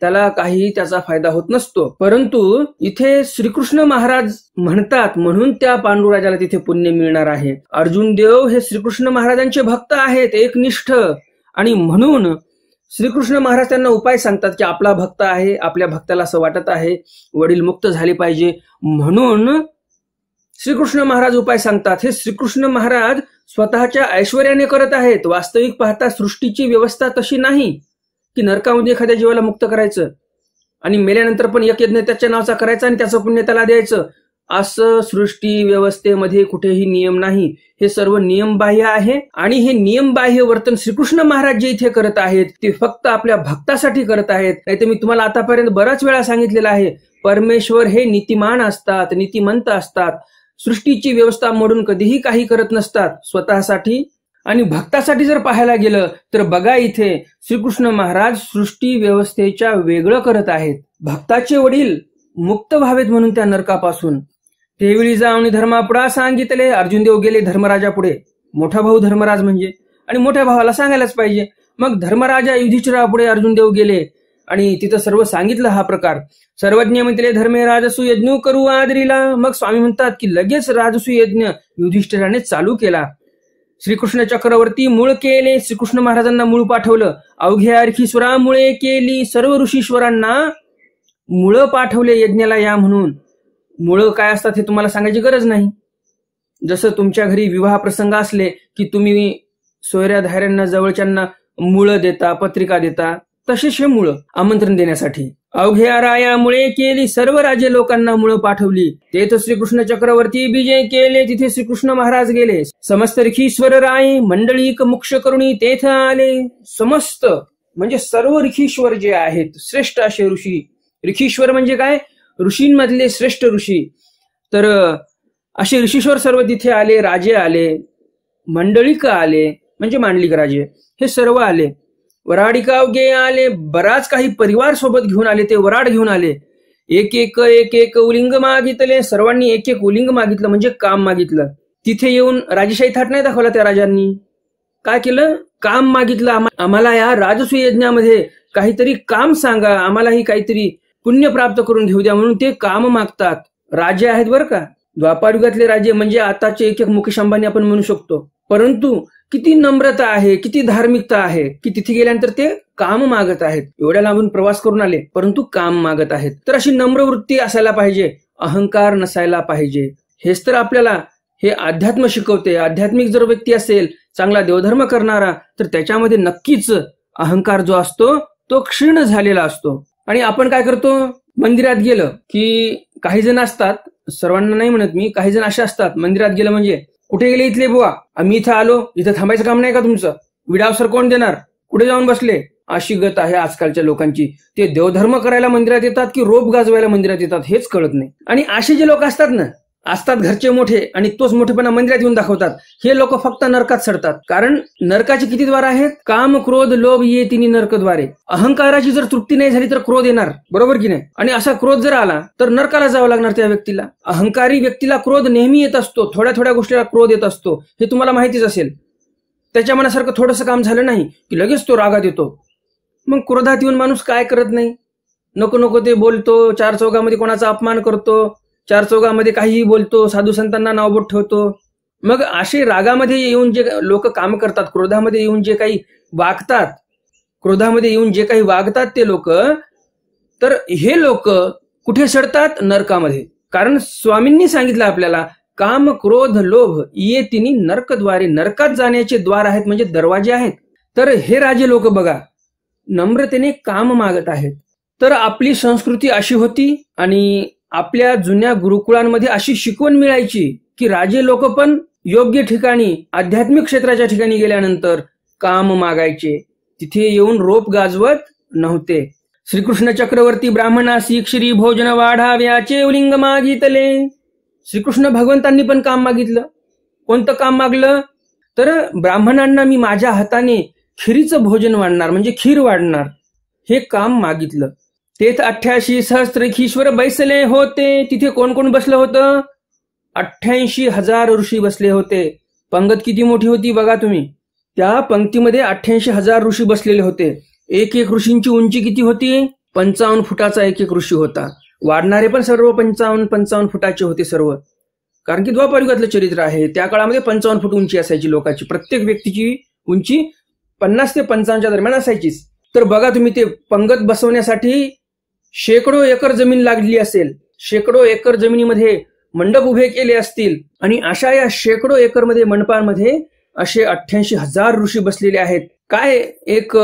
त्याला काही त्याचा फायदा होत नसतो परंतु इथे श्रीकृष्ण महाराज म्हणतात म्हणून त्या पांडुराजाला तिथे पुण्य मिळणार आहे अर्जुन देव हे श्रीकृष्ण महाराजांचे भक्त आहेत एकनिष्ठ आणि म्हणून श्रीकृष्ण महाराज त्यांना उपाय सांगतात की आपला भक्त आहे आपल्या भक्ताला असं वाटत आहे वडील मुक्त झाले पाहिजे म्हणून श्रीकृष्ण महाराज उपाय सांगतात हे श्रीकृष्ण महाराज स्वतःच्या ऐश्वर्याने करत आहेत वास्तविक पाहता सृष्टीची व्यवस्था तशी नाही की नरकामध्ये एखाद्या जीवाला मुक्त करायचं आणि मेल्यानंतर पण एक यज्ञ त्याच्या नावाचा करायचा आणि त्याचं पुण्य त्याला द्यायचं असं सृष्टी व्यवस्थेमध्ये कुठेही नियम नाही हे सर्व नियमबाह्य आहे आणि हे नियमबाह्य वर्तन श्रीकृष्ण महाराज जे इथे करत आहेत ते फक्त आपल्या भक्तासाठी करत आहेत नाही मी तुम्हाला आतापर्यंत बऱ्याच वेळा सांगितलेलं आहे परमेश्वर हे नीतिमान असतात नीतिमंत असतात सृष्टीची व्यवस्था मोडून कधीही काही करत नसतात स्वतःसाठी आणि भक्तासाठी जर पाहायला गेलं तर बघा इथे श्रीकृष्ण महाराज सृष्टी व्यवस्थेच्या वेगळं करत आहेत भक्ताचे वडील मुक्त व्हावेत म्हणून त्या नरकापासून त्यावेळी जाऊन धर्मापुढा सांगितले अर्जुन देव गेले पुढे मोठा भाऊ धर्मराज म्हणजे आणि मोठ्या भावाला सांगायलाच पाहिजे मग धर्मराजा पुढे अर्जुन देव गेले आणि तिथं सर्व सांगितलं हा प्रकार सर्वज्ञ म्हटले धर्मे राजसू यज्ञ करू आदरीला मग स्वामी म्हणतात की लगेच राजसू यज्ञ युधिष्ठिराने चालू केला श्रीकृष्ण चक्रवर्ती मूळ केले श्रीकृष्ण महाराजांना मूळ पाठवलं अवघ्या स्वरामुळे केली सर्व ऋषीश्वरांना मुळ पाठवले यज्ञाला या म्हणून मुळं काय असतात हे तुम्हाला सांगायची गरज नाही जसं तुमच्या घरी विवाह प्रसंग असले की तुम्ही सोयऱ्या धाऱ्यांना जवळच्यांना मुळं देता पत्रिका देता तसेच हे मुळं आमंत्रण देण्यासाठी अवघ्या रायामुळे केली सर्व राजे लोकांना मुळं पाठवली तेथ श्रीकृष्ण चक्रवर्ती विजय केले तिथे श्रीकृष्ण महाराज गेले समस्त रिखीश्वर राय मंडळी मुक्ष करुणी तेथ आले समस्त म्हणजे सर्व रिखीश्वर जे आहेत श्रेष्ठ असे ऋषी रिखीश्वर म्हणजे काय ऋषींमधले श्रेष्ठ ऋषी तर असे ऋषीश्वर सर्व तिथे आले राजे आले मंडळिक आले म्हणजे मांडलिक राजे हे सर्व आले वराडिकाव गे आले बराच काही परिवार सोबत घेऊन आले ते वराड घेऊन आले एक एक एक एक उलिंग मागितले सर्वांनी एक एक उलिंग मागितलं म्हणजे काम मागितलं तिथे येऊन राजेशाही थाट नाही दाखवला त्या राजांनी काय केलं काम मागितलं आम्हाला या राजसुयज्ञामध्ये काहीतरी काम सांगा आम्हालाही काहीतरी पुण्य प्राप्त करून घेऊ द्या म्हणून ते काम मागतात राजे आहेत बरं का द्वापारयुगातले राजे म्हणजे आताचे एक एक मुकेश अंबानी आपण म्हणू शकतो परंतु किती नम्रता आहे किती धार्मिकता आहे की तिथे गेल्यानंतर ते काम मागत आहेत एवढ्या लांबून प्रवास करून आले परंतु काम मागत आहेत तर अशी नम्र वृत्ती असायला पाहिजे अहंकार नसायला पाहिजे हेच तर आपल्याला हे अध्यात्म शिकवते आध्यात्मिक जर व्यक्ती असेल चांगला देवधर्म करणारा तर त्याच्यामध्ये नक्कीच अहंकार जो असतो तो क्षीण झालेला असतो आणि आपण काय करतो मंदिरात गेलं की काही जण असतात सर्वांना नाही म्हणत मी काही जण असे असतात मंदिरात गेलं म्हणजे कुठे गेले इथले बुवा आम्ही इथं आलो इथं थांबायचं काम नाही का तुमचं विडावसर कोण देणार कुठे जाऊन बसले अशी गत आहे आजकालच्या लोकांची ते देवधर्म करायला मंदिरात येतात की रोप गाजवायला मंदिरात येतात हेच कळत नाही आणि असे जे लोक असतात ना असतात घरचे मोठे आणि तोच मोठेपणा मंदिरात येऊन दाखवतात हे लोक फक्त नरकात सडतात कारण नरकाचे किती द्वार आहेत काम क्रोध लोभ ये तिन्ही नरकद्वारे अहंकाराची जर तृप्ती नाही झाली तर क्रोध येणार बरोबर की नाही आणि असा क्रोध जर आला तर नरकाला जावं लागणार त्या व्यक्तीला अहंकारी व्यक्तीला क्रोध नेहमी येत असतो थोड्या थोड्या गोष्टीला क्रोध येत असतो हे तुम्हाला माहितीच असेल त्याच्या मनासारखं थोडंसं काम झालं नाही की लगेच तो रागात येतो मग क्रोधात येऊन माणूस काय करत नाही नको नको ते बोलतो चार चौघामध्ये कोणाचा अपमान करतो चार चौघामध्ये काहीही बोलतो साधू संतांना नावबोट ठेवतो मग असे रागामध्ये येऊन जे लोक काम करतात क्रोधामध्ये येऊन जे काही वागतात क्रोधामध्ये येऊन जे काही वागतात ते लोक तर हे लोक कुठे सडतात नरकामध्ये कारण स्वामींनी सांगितलं आपल्याला काम क्रोध लोभ ये तिन्ही नरकद्वारे नरकात जाण्याचे द्वार आहेत म्हणजे दरवाजे आहेत तर हे राजे लोक बघा नम्रतेने काम मागत आहेत तर आपली संस्कृती अशी होती आणि आपल्या जुन्या गुरुकुळांमध्ये अशी शिकवण मिळायची की राजे लोक पण योग्य ठिकाणी आध्यात्मिक क्षेत्राच्या ठिकाणी गेल्यानंतर काम मागायचे तिथे येऊन रोप गाजवत नव्हते श्रीकृष्ण चक्रवर्ती ब्राह्मणासी श्री भोजन वाढाव्याचे लिंग मागितले श्रीकृष्ण भगवंतांनी पण काम मागितलं कोणतं काम मागलं तर ब्राह्मणांना मी माझ्या हाताने खिरीचं भोजन वाढणार म्हणजे खीर वाढणार हे काम मागितलं तेच सहस्त्र सहस्त्रखीश्वर बैसले होते तिथे कोण कोण बसलं होतं अठ्ठ्याऐंशी हजार ऋषी बसले होते पंगत किती मोठी होती बघा तुम्ही त्या पंक्तीमध्ये अठ्ठ्याऐंशी हजार ऋषी बसलेले होते एक एक ऋषींची उंची किती होती पंचावन्न फुटाचा एक एक ऋषी होता वाढणारे पण सर्व पंचावन्न पंचावन्न फुटाचे होते सर्व कारण की द्वापारयुगातलं चरित्र आहे त्या काळामध्ये पंचावन्न फूट उंची असायची लोकांची प्रत्येक व्यक्तीची उंची पन्नास ते पंचावन्नच्या दरम्यान असायचीच तर बघा तुम्ही ते पंगत बसवण्यासाठी शेकडो एकर जमीन लागली असेल शेकडो एकर जमिनीमध्ये मंडप उभे केले असतील आणि अशा या शेकडो एकरमध्ये मंडपांमध्ये असे अठ्ठ्याऐंशी हजार ऋषी बसलेले आहेत काय एक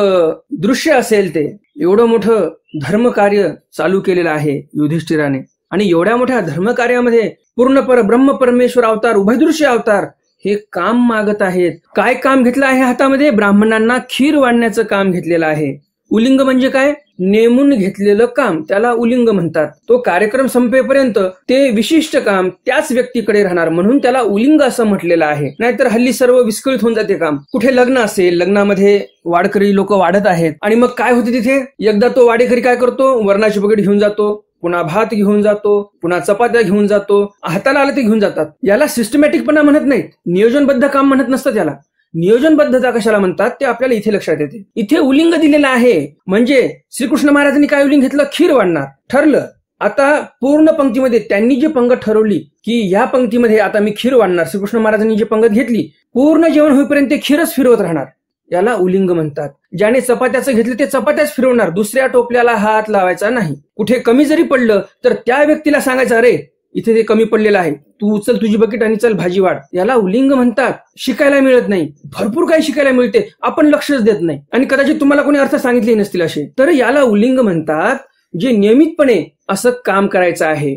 दृश्य असेल ते एवढं मोठं धर्मकार्य चालू केलेलं आहे युधिष्ठिराने आणि एवढ्या मोठ्या धर्मकार्यामध्ये पूर्ण पर ब्रह्म परमेश्वर अवतार उभयदृश्य अवतार हे काम मागत आहेत काय काम घेतलं आहे हातामध्ये ब्राह्मणांना खीर वाढण्याचं काम घेतलेलं आहे उलिंग म्हणजे काय नेमून घेतलेलं काम त्याला उलिंग म्हणतात तो कार्यक्रम संपेपर्यंत ते विशिष्ट काम त्याच व्यक्तीकडे राहणार म्हणून त्याला उलिंग असं म्हटलेलं आहे नाहीतर हल्ली सर्व विस्कळीत होऊन जाते काम कुठे लग्न असेल लग्नामध्ये वाडकरी लोक वाढत आहेत आणि मग काय होते तिथे एकदा तो वाडेकरी काय करतो वर्णाची पगडी घेऊन जातो पुन्हा भात घेऊन जातो पुन्हा चपात्या घेऊन जातो हाताला आलं ते घेऊन जातात याला सिस्टमॅटिकपणा म्हणत नाहीत नियोजनबद्ध काम म्हणत नसतं त्याला नियोजनबद्धता कशाला म्हणतात ते आपल्याला इथे लक्षात येते इथे उलिंग दिलेला आहे म्हणजे श्रीकृष्ण महाराजांनी काय उलिंग घेतलं खीर वाढणार ठरलं आता पूर्ण पंक्तीमध्ये त्यांनी जी पंगत ठरवली की या पंक्तीमध्ये आता मी खीर वाढणार श्रीकृष्ण महाराजांनी जी पंगत घेतली पूर्ण जेवण होईपर्यंत खीरच फिरवत राहणार याला उलिंग म्हणतात ज्याने चपात्याचं घेतलं ते चपात्याच फिरवणार दुसऱ्या टोपल्याला हात लावायचा नाही कुठे कमी जरी पडलं तर त्या व्यक्तीला सांगायचं अरे इथे ते कमी पडलेलं आहे तू उचल तुझी बकेट आणि चल भाजी वाढ याला उलिंग म्हणतात शिकायला मिळत नाही भरपूर काही शिकायला मिळते आपण लक्षच देत नाही आणि कदाचित तुम्हाला कोणी अर्थ सांगितले नसतील असे तर याला उलिंग म्हणतात जे नियमितपणे असं काम करायचं आहे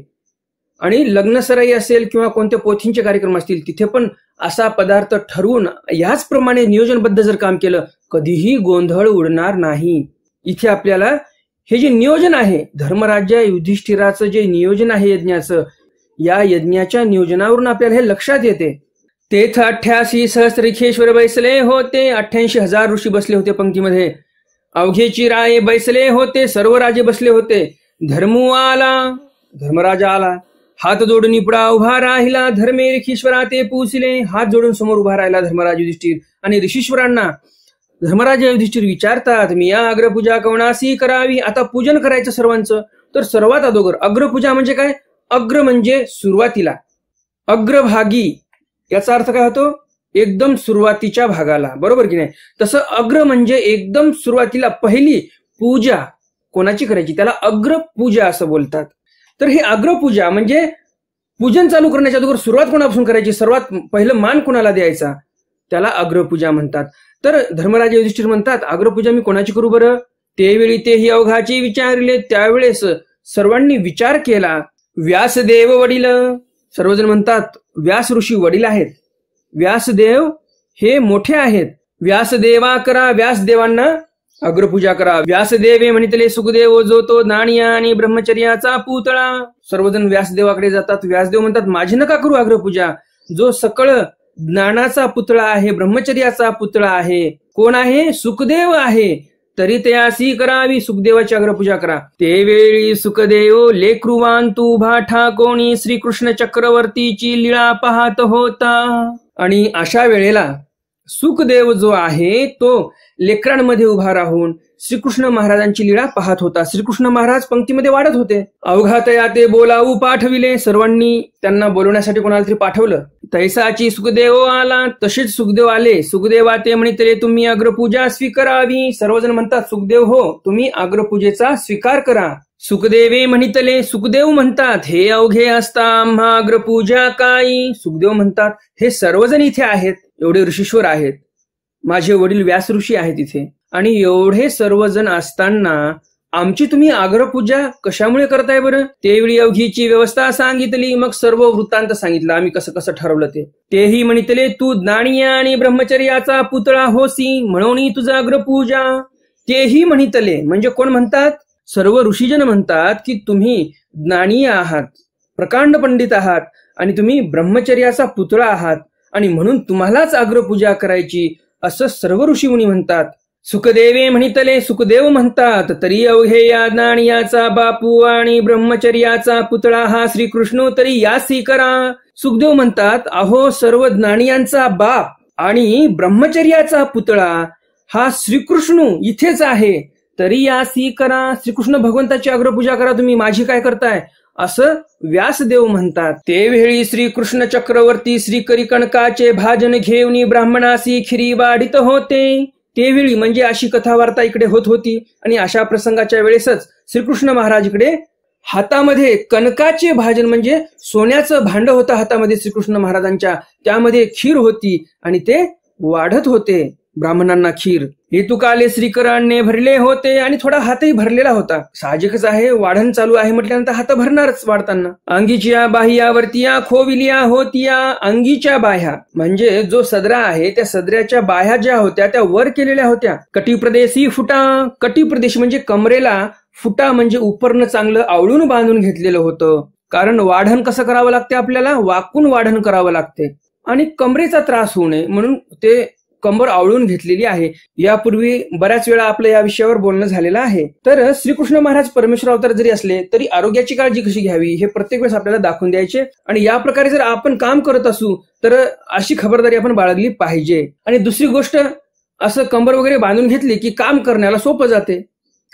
आणि लग्नसराई असेल किंवा कोणत्या पोथींचे कार्यक्रम असतील तिथे पण असा पदार्थ ठरवून याचप्रमाणे नियोजनबद्ध जर काम केलं कधीही गोंधळ उडणार नाही इथे आपल्याला हे जे नियोजन आहे धर्मराज्य युधिष्ठिराचं जे नियोजन आहे यज्ञाचं या यज्ञाच्या नियोजनावरून आपल्याला हे लक्षात येते तेथ अठ्ठ्यासी रिखेश्वर बैसले होते अठ्ठ्याऐंशी हजार ऋषी बसले होते पंक्तीमध्ये अवघेची राय बैसले होते सर्व राजे बसले होते धर्मू आला धर्मराजा आला हात जोडून इपडा उभा राहिला धर्मे रिखीश्वरा ते पोचले हात जोडून समोर उभा राहिला धर्मराज युधिष्ठिर आणि ऋषीश्वरांना धर्मराज युधिष्ठिर विचारतात मी या अग्रपूजा कोणाशी करावी आता पूजन करायचं सर्वांचं तर सर्वात अगोदर अग्रपूजा म्हणजे काय अग्र म्हणजे सुरुवातीला अग्रभागी याचा अर्थ काय होतो एकदम सुरुवातीच्या भागाला बरोबर की नाही तसं अग्र म्हणजे एकदम सुरुवातीला पहिली पूजा कोणाची करायची त्याला अग्रपूजा असं बोलतात तर हे अग्रपूजा म्हणजे पूजन चालू करण्याच्या अगोदर सुरुवात कोणापासून करायची सर्वात पहिलं मान कोणाला द्यायचा त्याला अग्रपूजा म्हणतात तर धर्मराज युधिष्ठिर म्हणतात अग्रपूजा मी कोणाची करू बरं तेवेळी ते ही अवघाची विचारले त्यावेळेस सर्वांनी विचार केला व्यासदेव वडील सर्वजण म्हणतात व्यास ऋषी वडील आहेत व्यासदेव हे मोठे आहेत व्यासदेवा करा व्यासदेवांना अग्रपूजा करा व्यासदेवे म्हणितले सुखदेव जो तो नाणिया आणि ब्रह्मचर्याचा पुतळा सर्वजण व्यासदेवाकडे जातात व्यासदेव म्हणतात माझी नका करू अग्रपूजा जो सकळ ज्ञानाचा पुतळा आहे ब्रह्मचर्याचा पुतळा आहे कोण आहे सुखदेव आहे तरी ते अशी करावी सुखदेवाची अग्रपूजा करा ते वेळी सुखदेव लेकृवान तू भाठा कोणी श्रीकृष्ण चक्रवर्तीची लिळा पाहत होता आणि अशा वेळेला सुखदेव जो आहे तो लेकरांमध्ये उभा राहून श्रीकृष्ण महाराजांची लीळा पाहत होता श्रीकृष्ण महाराज पंक्तीमध्ये वाढत होते अवघातया ते बोलावू पाठविले सर्वांनी त्यांना बोलवण्यासाठी कोणाला तरी पाठवलं तैसाची सुखदेव आला तसेच सुखदेव आले सुखदेवा ते म्हणितले तुम्ही अग्रपूजा स्वीकारावी सर्वजण म्हणतात सुखदेव हो तुम्ही अग्रपूजेचा स्वीकार करा सुखदेवे म्हणितले सुखदेव म्हणतात हे अवघे असता आम्हा अग्रपूजा काही सुखदेव म्हणतात हे सर्वजण इथे आहेत एवढे ऋषीश्वर आहेत माझे वडील व्यास ऋषी आहेत इथे आणि एवढे सर्वजण असताना आमची तुम्ही आग्रहपूजा कशामुळे करताय बरं तेवेळी अवघीची व्यवस्था सांगितली मग सर्व वृत्तांत सांगितलं आम्ही कसं कसं ठरवलं ते तेही म्हणितले तू ज्ञानी आणि ब्रह्मचर्याचा पुतळा होसी म्हणून तुझा अग्रपूजा तेही म्हणितले म्हणजे कोण म्हणतात सर्व ऋषीजन म्हणतात की तुम्ही ज्ञानी आहात प्रकांड पंडित आहात आणि तुम्ही ब्रह्मचर्याचा पुतळा आहात आणि म्हणून तुम्हालाच अग्रपूजा करायची असं सर्व ऋषी मुनी म्हणतात सुखदेवे म्हणितले सुखदेव म्हणतात तरी अवघे या बापू आणि ब्रह्मचर्याचा पुतळा हा श्रीकृष्ण तरी यासी करा सुखदेव म्हणतात अहो सर्व ज्ञानियांचा बाप आणि ब्रह्मचर्याचा पुतळा हा श्रीकृष्ण इथेच आहे तरी यासी करा श्रीकृष्ण भगवंताची अग्रपूजा करा तुम्ही माझी काय करताय असं व्यासदेव म्हणतात ते वेळी श्री कृष्ण चक्रवर्ती श्री करी कणकाचे भाजन घेवणी ब्राह्मणासी खिरी वाढित होते तेवेळी म्हणजे अशी कथावार्ता इकडे होत होती आणि अशा प्रसंगाच्या वेळेसच श्रीकृष्ण महाराज इकडे हातामध्ये कणकाचे भाजन म्हणजे सोन्याचं भांड होतं हातामध्ये श्रीकृष्ण महाराजांच्या त्यामध्ये खीर होती आणि ते वाढत होते ब्राह्मणांना खीर हेतुकाले श्रीकरांनी भरले होते आणि थोडा हातही भरलेला होता साहजिकच आहे वाढण चालू आहे म्हटल्यानंतर हात भरणारच वाढताना अंगीच्या बाह्यावरतीया खोविलिया होतिया अंगीच्या बाह्या म्हणजे जो सदरा आहे त्या सदऱ्याच्या बाह्या ज्या होत्या त्या वर केलेल्या होत्या कटी ही फुटा कटी प्रदेश म्हणजे कमरेला फुटा म्हणजे उपरणं चांगलं आवळून बांधून घेतलेलं होतं कारण वाढण कसं करावं लागते आपल्याला वाकून वाढण करावं लागते आणि कमरेचा त्रास होऊ नये म्हणून ते कंबर आवळून घेतलेली आहे यापूर्वी बऱ्याच वेळा आपलं या विषयावर बोलणं झालेलं आहे तर श्रीकृष्ण महाराज परमेश्वर अवतार जरी असले तरी आरोग्याची काळजी कशी घ्यावी हे प्रत्येक वेळेस आपल्याला दाखवून द्यायचे आणि या प्रकारे जर आपण काम करत असू तर अशी खबरदारी आपण बाळगली पाहिजे आणि दुसरी गोष्ट असं कंबर वगैरे बांधून घेतली की काम करण्याला सोपं जाते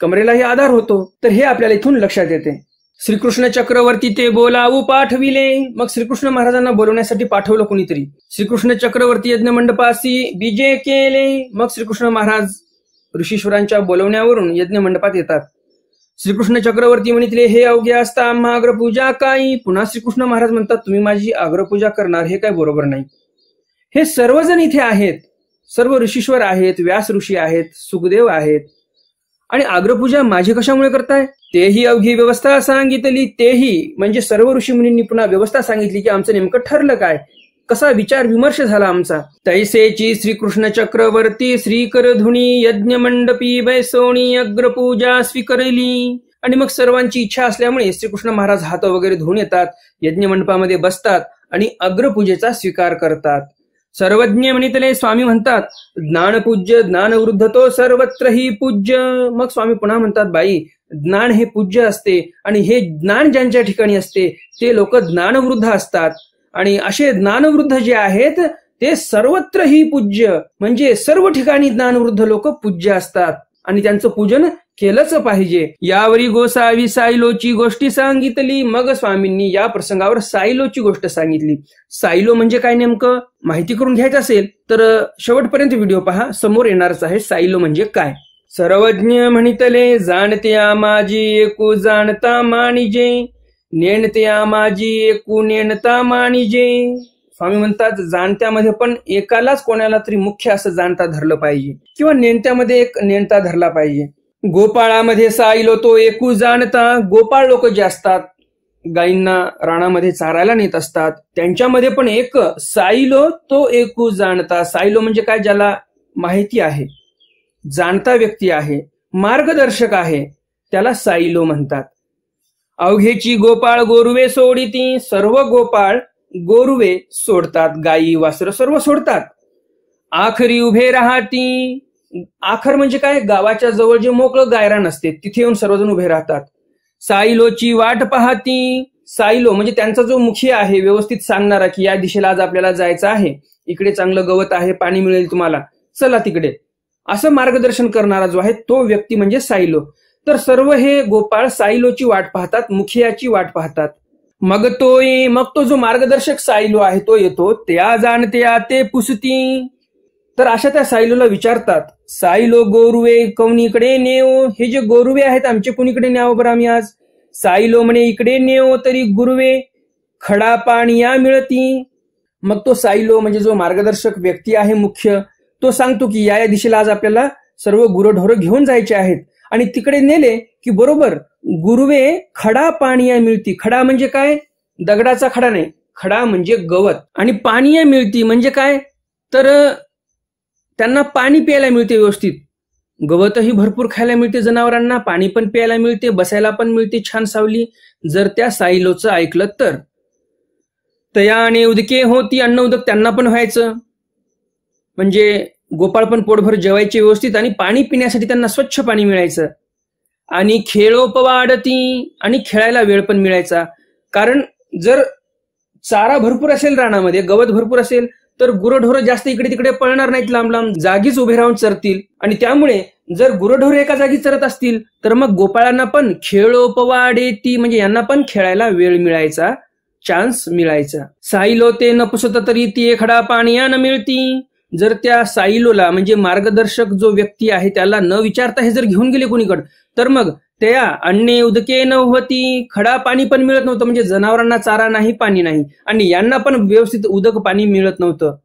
कमरेलाही आधार होतो तर हे आपल्याला इथून लक्षात येते श्रीकृष्ण चक्रवर्ती ते बोलावू पाठविले मग श्रीकृष्ण महाराजांना बोलवण्यासाठी पाठवलं कोणीतरी श्रीकृष्ण चक्रवर्ती यज्ञ मंडपाशी बीजे केले मग श्रीकृष्ण महाराज ऋषीश्वरांच्या बोलवण्यावरून यज्ञ मंडपात येतात श्रीकृष्ण चक्रवर्ती म्हणितले हे अवघे असता आम्हा अग्रपूजा काही पुन्हा श्रीकृष्ण महाराज म्हणतात तुम्ही माझी अग्रपूजा करणार हे काय बरोबर नाही हे सर्वजण इथे आहेत सर्व ऋषीश्वर आहेत व्यास ऋषी आहेत सुखदेव आहेत आणि अग्रपूजा माझी कशामुळे करताय तेही अवघी व्यवस्था सांगितली तेही म्हणजे सर्व ऋषी मुनींनी पुन्हा व्यवस्था सांगितली की आमचं नेमकं ठरलं काय कसा विचार विमर्श झाला आमचा तैसेची श्रीकृष्ण चक्रवर्ती श्रीकरधुनी यज्ञ मंडपी बैसोणी अग्रपूजा स्वीकारली आणि मग सर्वांची इच्छा असल्यामुळे श्रीकृष्ण महाराज हात वगैरे धुवून येतात यज्ञ मंडपामध्ये बसतात आणि अग्रपूजेचा स्वीकार करतात सर्वज्ञ म्हणितले स्वामी म्हणतात ज्ञानपूज्य ज्ञानवृद्ध तो सर्वत्र ही पूज्य मग स्वामी पुन्हा म्हणतात बाई ज्ञान हे पूज्य असते आणि हे ज्ञान ज्यांच्या ठिकाणी असते ते लोक ज्ञानवृद्ध असतात आणि असे ज्ञानवृद्ध जे आहेत ते सर्वत्र ही पूज्य म्हणजे सर्व ठिकाणी ज्ञानवृद्ध लोक पूज्य असतात आणि त्यांचं पूजन केलंच पाहिजे यावरी गोसावी सायलोची गोष्टी सांगितली मग स्वामींनी या प्रसंगावर सायलोची गोष्ट सांगितली सायलो म्हणजे काय नेमकं माहिती करून घ्यायचं असेल तर शेवटपर्यंत व्हिडिओ पहा समोर येणारच आहे सायलो म्हणजे काय सर्वज्ञ म्हणितले जाणत्या माझी एकू जाणता माणिजे नेणत्या माझी एकू नेणता माणिजे स्वामी म्हणतात जाणत्यामध्ये पण एकालाच कोणाला तरी मुख्य असं जाणता धरलं पाहिजे किंवा नेणत्यामध्ये एक नेणता धरला पाहिजे गोपाळामध्ये साईलो तो एकू जाणता गोपाळ लोक जे असतात गायींना राणामध्ये चारायला नेत असतात त्यांच्यामध्ये पण एक साईलो तो एकू जाणता साईलो म्हणजे काय ज्याला माहिती आहे जाणता व्यक्ती आहे मार्गदर्शक आहे त्याला साईलो म्हणतात अवघेची गोपाळ गोरुवे सोडिती सर्व गोपाळ गोरुवे सोडतात गायी वासर सर्व सोडतात आखरी उभे राहती आखर म्हणजे काय गावाच्या जवळ जे मोकळं गायरा नसते तिथे येऊन सर्वजण उभे राहतात साईलोची वाट पाहती साईलो म्हणजे त्यांचा जो मुखी आहे व्यवस्थित सांगणारा की या दिशेला आज आपल्याला जायचं आहे इकडे चांगलं गवत आहे पाणी मिळेल तुम्हाला चला तिकडे असं मार्गदर्शन करणारा जो आहे तो व्यक्ती म्हणजे सायलो तर सर्व हे गोपाळ साईलोची वाट पाहतात मुखियाची वाट पाहतात मग तोय मग तो जो मार्गदर्शक सायलो आहे तो येतो त्या जाणत्या ते पुसती तर अशा त्या सायलोला विचारतात साईलो गोरुवे कोणीकडे नेव हे जे गोरुवे आहेत आमचे कोणीकडे न्याव बरं आम्ही आज साईलो म्हणे इकडे नेवो तरी गुरुवे खडा पाणी या मिळती मग तो साईलो म्हणजे जो मार्गदर्शक व्यक्ती आहे मुख्य तो सांगतो की या या दिशेला आज आपल्याला सर्व गुरढोरं घेऊन जायचे आहेत आणि तिकडे नेले की बरोबर गुरुवे खडा पाणीया मिळती खडा म्हणजे काय दगडाचा खडा नाही खडा म्हणजे गवत आणि पाणीया मिळती म्हणजे काय तर त्यांना पाणी प्यायला मिळते व्यवस्थित गवतही भरपूर खायला मिळते जनावरांना पाणी पण प्यायला मिळते बसायला पण मिळते छान सावली जर त्या साईलोचं ऐकलं तर तया आणि उदके होती अन्न उदक त्यांना पण व्हायचं म्हणजे गोपाळ पण पोटभर जेवायचे व्यवस्थित आणि पाणी पिण्यासाठी त्यांना स्वच्छ पाणी मिळायचं आणि खेळोपवाडती आणि खेळायला वेळ पण मिळायचा कारण जर चारा भरपूर असेल रानामध्ये गवत भरपूर असेल तर गुरढोरं जास्त इकडे तिकडे पळणार नाहीत लांब लांब जागीच उभे राहून चरतील आणि त्यामुळे जर गुरढोर एका जागी चरत असतील तर मग गोपाळांना पण खेळोपवाडे ती म्हणजे यांना पण खेळायला वेळ मिळायचा चान्स मिळायचा साईलो ते न पुसत तरी ती एखादा पाणी न मिळती जर त्या साईलोला म्हणजे मार्गदर्शक जो व्यक्ती आहे त्याला न विचारता हे जर घेऊन गेले कोणीकड तर मग त्या अन्ने उदके नव्हती खडा पाणी पण मिळत नव्हतं म्हणजे जनावरांना चारा नाही पाणी नाही आणि यांना पण व्यवस्थित उदक पाणी मिळत नव्हतं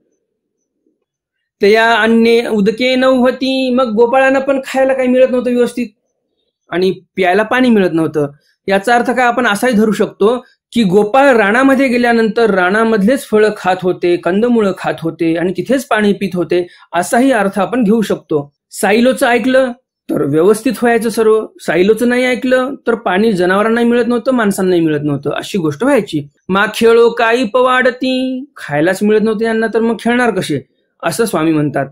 त्या अन्य उदके नव्हती मग गोपाळांना पण खायला काही मिळत नव्हतं व्यवस्थित आणि प्यायला पाणी मिळत नव्हतं याचा अर्थ काय आपण असाही धरू शकतो की गोपाळ राणामध्ये गेल्यानंतर राणामधलेच फळं खात होते कंदमुळं खात होते आणि तिथेच पाणी पित होते असाही अर्थ आपण घेऊ शकतो साईलोचं ऐकलं तर व्यवस्थित व्हायचं सर्व साईलोचं नाही ऐकलं तर पाणी जनावरांनाही मिळत नव्हतं माणसांनाही मिळत नव्हतं अशी गोष्ट व्हायची मा खेळो काही पवाडती खायलाच मिळत नव्हते यांना तर मग खेळणार कसे असं स्वामी म्हणतात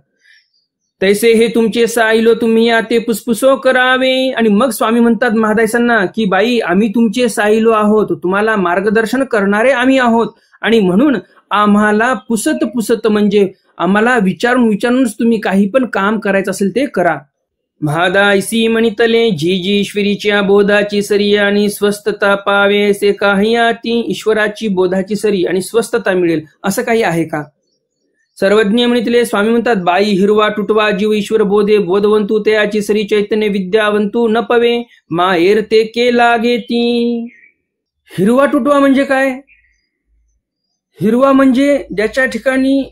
तैसे हे तुमचे साहिलो तुम्ही आते पुसपुसो करावे आणि मग स्वामी म्हणतात महादायसांना की बाई आम्ही तुमचे साहिलो आहोत तुम्हाला मार्गदर्शन करणारे आम्ही आहोत आणि म्हणून आम्हाला पुसत पुसत म्हणजे आम्हाला विचारून विचारूनच तुम्ही काही पण काम करायचं असेल ते करा महादायसी म्हणितले जी जी ईश्वरीच्या बोधाची सरी आणि स्वस्तता पावे से काही ईश्वराची बोधाची सरी आणि स्वस्तता मिळेल असं काही आहे का सर्वज्ञ म्हणितले स्वामी म्हणतात बाई हिरवा तुटवा जीव ईश्वर बोधे बोधवंतू तयाची सरी चैतन्य विद्यावंतू न पवे माहेर ते के लागे ती हिरवा तुटवा म्हणजे काय हिरवा म्हणजे ज्याच्या ठिकाणी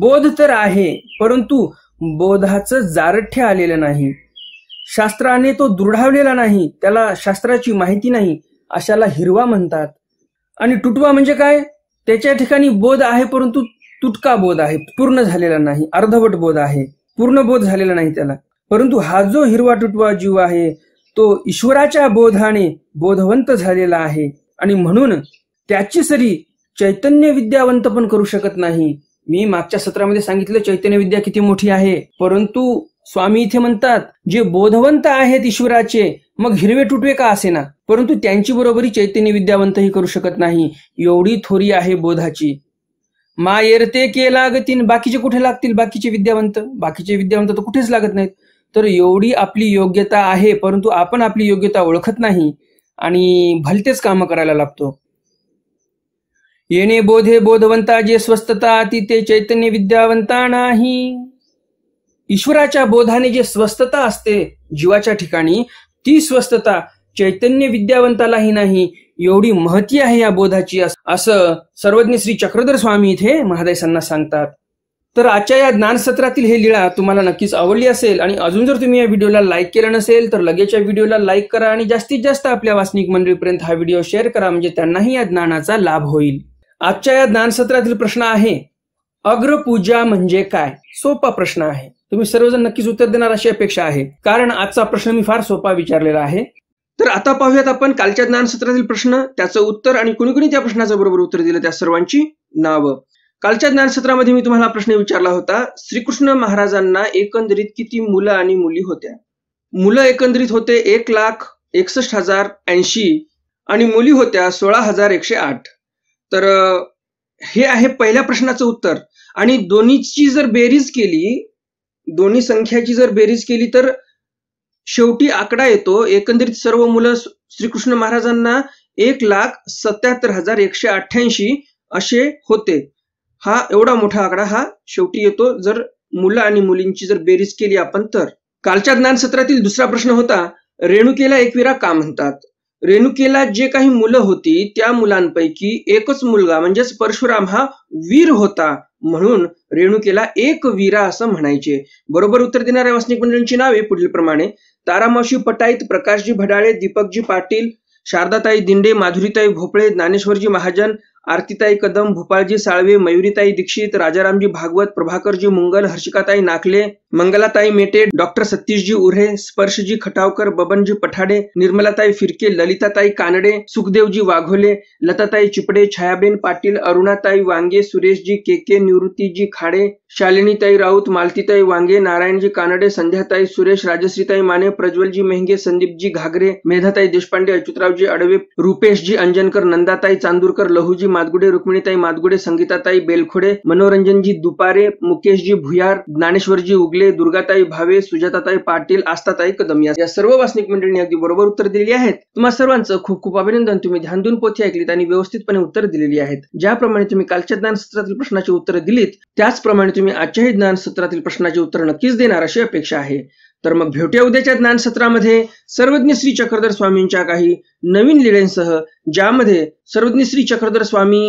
बोध तर आहे परंतु बोधाचं जारठ्य आलेलं नाही शास्त्राने तो दृढावलेला नाही त्याला शास्त्राची माहिती नाही अशाला हिरवा म्हणतात आणि तुटवा म्हणजे काय त्याच्या ठिकाणी बोध आहे परंतु तुटका बोध आहे पूर्ण झालेला नाही अर्धवट बोध आहे पूर्ण बोध झालेला नाही त्याला परंतु हा जो हिरवा तुटवा जीव आहे तो ईश्वराच्या बोधाने बोधवंत झालेला आहे आणि म्हणून त्याची सरी चैतन्य विद्यावंत पण करू शकत नाही मी मागच्या सत्रामध्ये सांगितलं चैतन्य विद्या किती मोठी आहे परंतु स्वामी इथे म्हणतात जे बोधवंत आहेत ईश्वराचे मग हिरवे तुटवे का असे ना परंतु त्यांची बरोबरी चैतन्य विद्यावंतही करू शकत नाही एवढी थोरी आहे बोधाची मा ते के लागतील बाकीचे कुठे लागतील बाकीचे विद्यावंत बाकीचे विद्यावंत तर कुठेच लागत नाहीत तर एवढी आपली योग्यता आहे परंतु आपण आपली योग्यता ओळखत नाही आणि भलतेच काम करायला लागतो येणे बोधे बोधवंता जे स्वस्थता ती ते चैतन्य विद्यावंता नाही ईश्वराच्या बोधाने जे स्वस्थता असते जीवाच्या ठिकाणी ती स्वस्थता चैतन्य विद्यावंतालाही नाही एवढी महती आहे या बोधाची असं सर्वज्ञ श्री चक्रधर स्वामी इथे महादेशांना सांगतात तर आजच्या या ज्ञानसत्रातील हे लीळा तुम्हाला नक्कीच आवडली असेल आणि अजून जर तुम्ही या व्हिडिओला लाईक केलं नसेल तर लगेच या व्हिडिओला लाईक करा आणि जास्तीत जास्त आपल्या वासनिक मंडळीपर्यंत हा व्हिडिओ शेअर करा म्हणजे त्यांनाही या ज्ञानाचा लाभ होईल आजच्या या ज्ञानसत्रातील प्रश्न आहे अग्रपूजा म्हणजे काय सोपा प्रश्न आहे तुम्ही सर्वजण नक्कीच उत्तर देणार अशी अपेक्षा आहे कारण आजचा प्रश्न मी फार सोपा विचारलेला आहे तर आता पाहूयात आपण कालच्या ज्ञानसत्रातील प्रश्न त्याचं उत्तर आणि कुणी कुणी त्या प्रश्नाचं बरोबर उत्तर दिलं त्या सर्वांची नावं कालच्या ज्ञानसत्रामध्ये मी तुम्हाला प्रश्न विचारला होता श्रीकृष्ण महाराजांना एकंदरीत किती मुलं आणि मुली होत्या मुलं एकंदरीत होते एक लाख एकसष्ट हजार ऐंशी आणि मुली होत्या सोळा हजार एकशे आठ तर हे आहे पहिल्या प्रश्नाचं उत्तर आणि दोन्हीची जर बेरीज केली दोन्ही संख्याची जर बेरीज केली तर शेवटी आकडा येतो एकंदरीत सर्व मुलं श्रीकृष्ण महाराजांना एक लाख सत्याहत्तर हजार एकशे अठ्ठ्याऐंशी असे होते हा एवढा मोठा आकडा हा शेवटी येतो जर मुलं आणि मुलींची जर बेरीज केली आपण तर कालच्या ज्ञानसत्रातील दुसरा प्रश्न होता रेणुकेला एकविरा का म्हणतात रेणुकेला जे काही मुलं होती त्या मुलांपैकी एकच मुलगा म्हणजेच परशुराम हा वीर होता म्हणून रेणुकेला एक वीरा असं म्हणायचे बरोबर उत्तर देणाऱ्या वासनिक मंडळींची नावे पुढील प्रमाणे तारामाशी पटाईत प्रकाशजी भडाळे दीपकजी पाटील शारदाताई दिंडे माधुरीताई भोपळे ज्ञानेश्वरजी महाजन आरतीताई कदम भोपाळजी साळवे मयुरीताई दीक्षित राजारामजी भागवत प्रभाकरजी मुंगल हर्षिकाताई नाकले मंगलाताई मेटे डॉक्टर सतीशजी उरे स्पर्शजी खटावकर बबनजी पठाडे निर्मलाताई फिरके ललिताताई कानडे सुखदेवजी वाघोले लताताई चिपडे छायाबेन पाटील अरुणाताई वांगे सुरेशजी केके निवृत्तीजी खाडे शालिनीताई राऊत मालतीताई वांगे नारायणजी कानडे संध्याताई सुरेश राजश्रीताई माने प्रज्वलजी मेहंगे संदीपजी घागरे मेधाताई देशपांडे अच्युतरावजी अडवे रुपेशजी अंजनकर नंदाताई चांदूरकर लहूजी मादगुडे रुक्मिणीताई मादगुडे संगीताताई बेलखोडे मनोरंजनजी दुपारे मुकेशजी भुयार ज्ञानेश्वरजी उगले फुले दुर्गाताई भावे सुजाताताई पाटील आस्थाताई कदम या सर्व वासनिक मंडळींनी अगदी बरोबर उत्तर दिलेली आहेत तुम्हाला सर्वांचं खूप खूप अभिनंदन तुम्ही ध्यान देऊन पोथी ऐकलीत आणि व्यवस्थितपणे उत्तर दिलेली आहेत ज्याप्रमाणे तुम्ही कालच्या ज्ञान सत्रातील प्रश्नाची उत्तर दिलीत त्याचप्रमाणे तुम्ही आजच्याही ज्ञान सत्रातील प्रश्नाची उत्तर नक्कीच देणार अशी अपेक्षा आहे तर मग भेटूया उद्याच्या ज्ञान सत्रामध्ये सर्वज्ञ श्री चक्रधर स्वामींच्या काही नवीन लिड्यांसह ज्यामध्ये सर्वज्ञ श्री चक्रधर स्वामी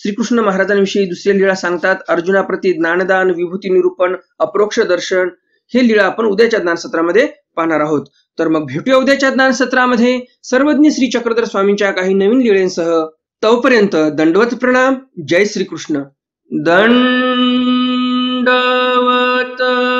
श्रीकृष्ण महाराजांविषयी दुसऱ्या लीळा सांगतात अर्जुनाप्रती ज्ञानदान विभूती निरूपण अप्रोक्ष दर्शन हे लीळा आपण उद्याच्या ज्ञानसत्रामध्ये पाहणार आहोत तर मग भेटूया उद्याच्या ज्ञानसत्रामध्ये सर्वज्ञ श्री चक्रधर स्वामींच्या काही नवीन लीळेंसह तोपर्यंत दंडवत प्रणाम जय श्रीकृष्ण दंडवत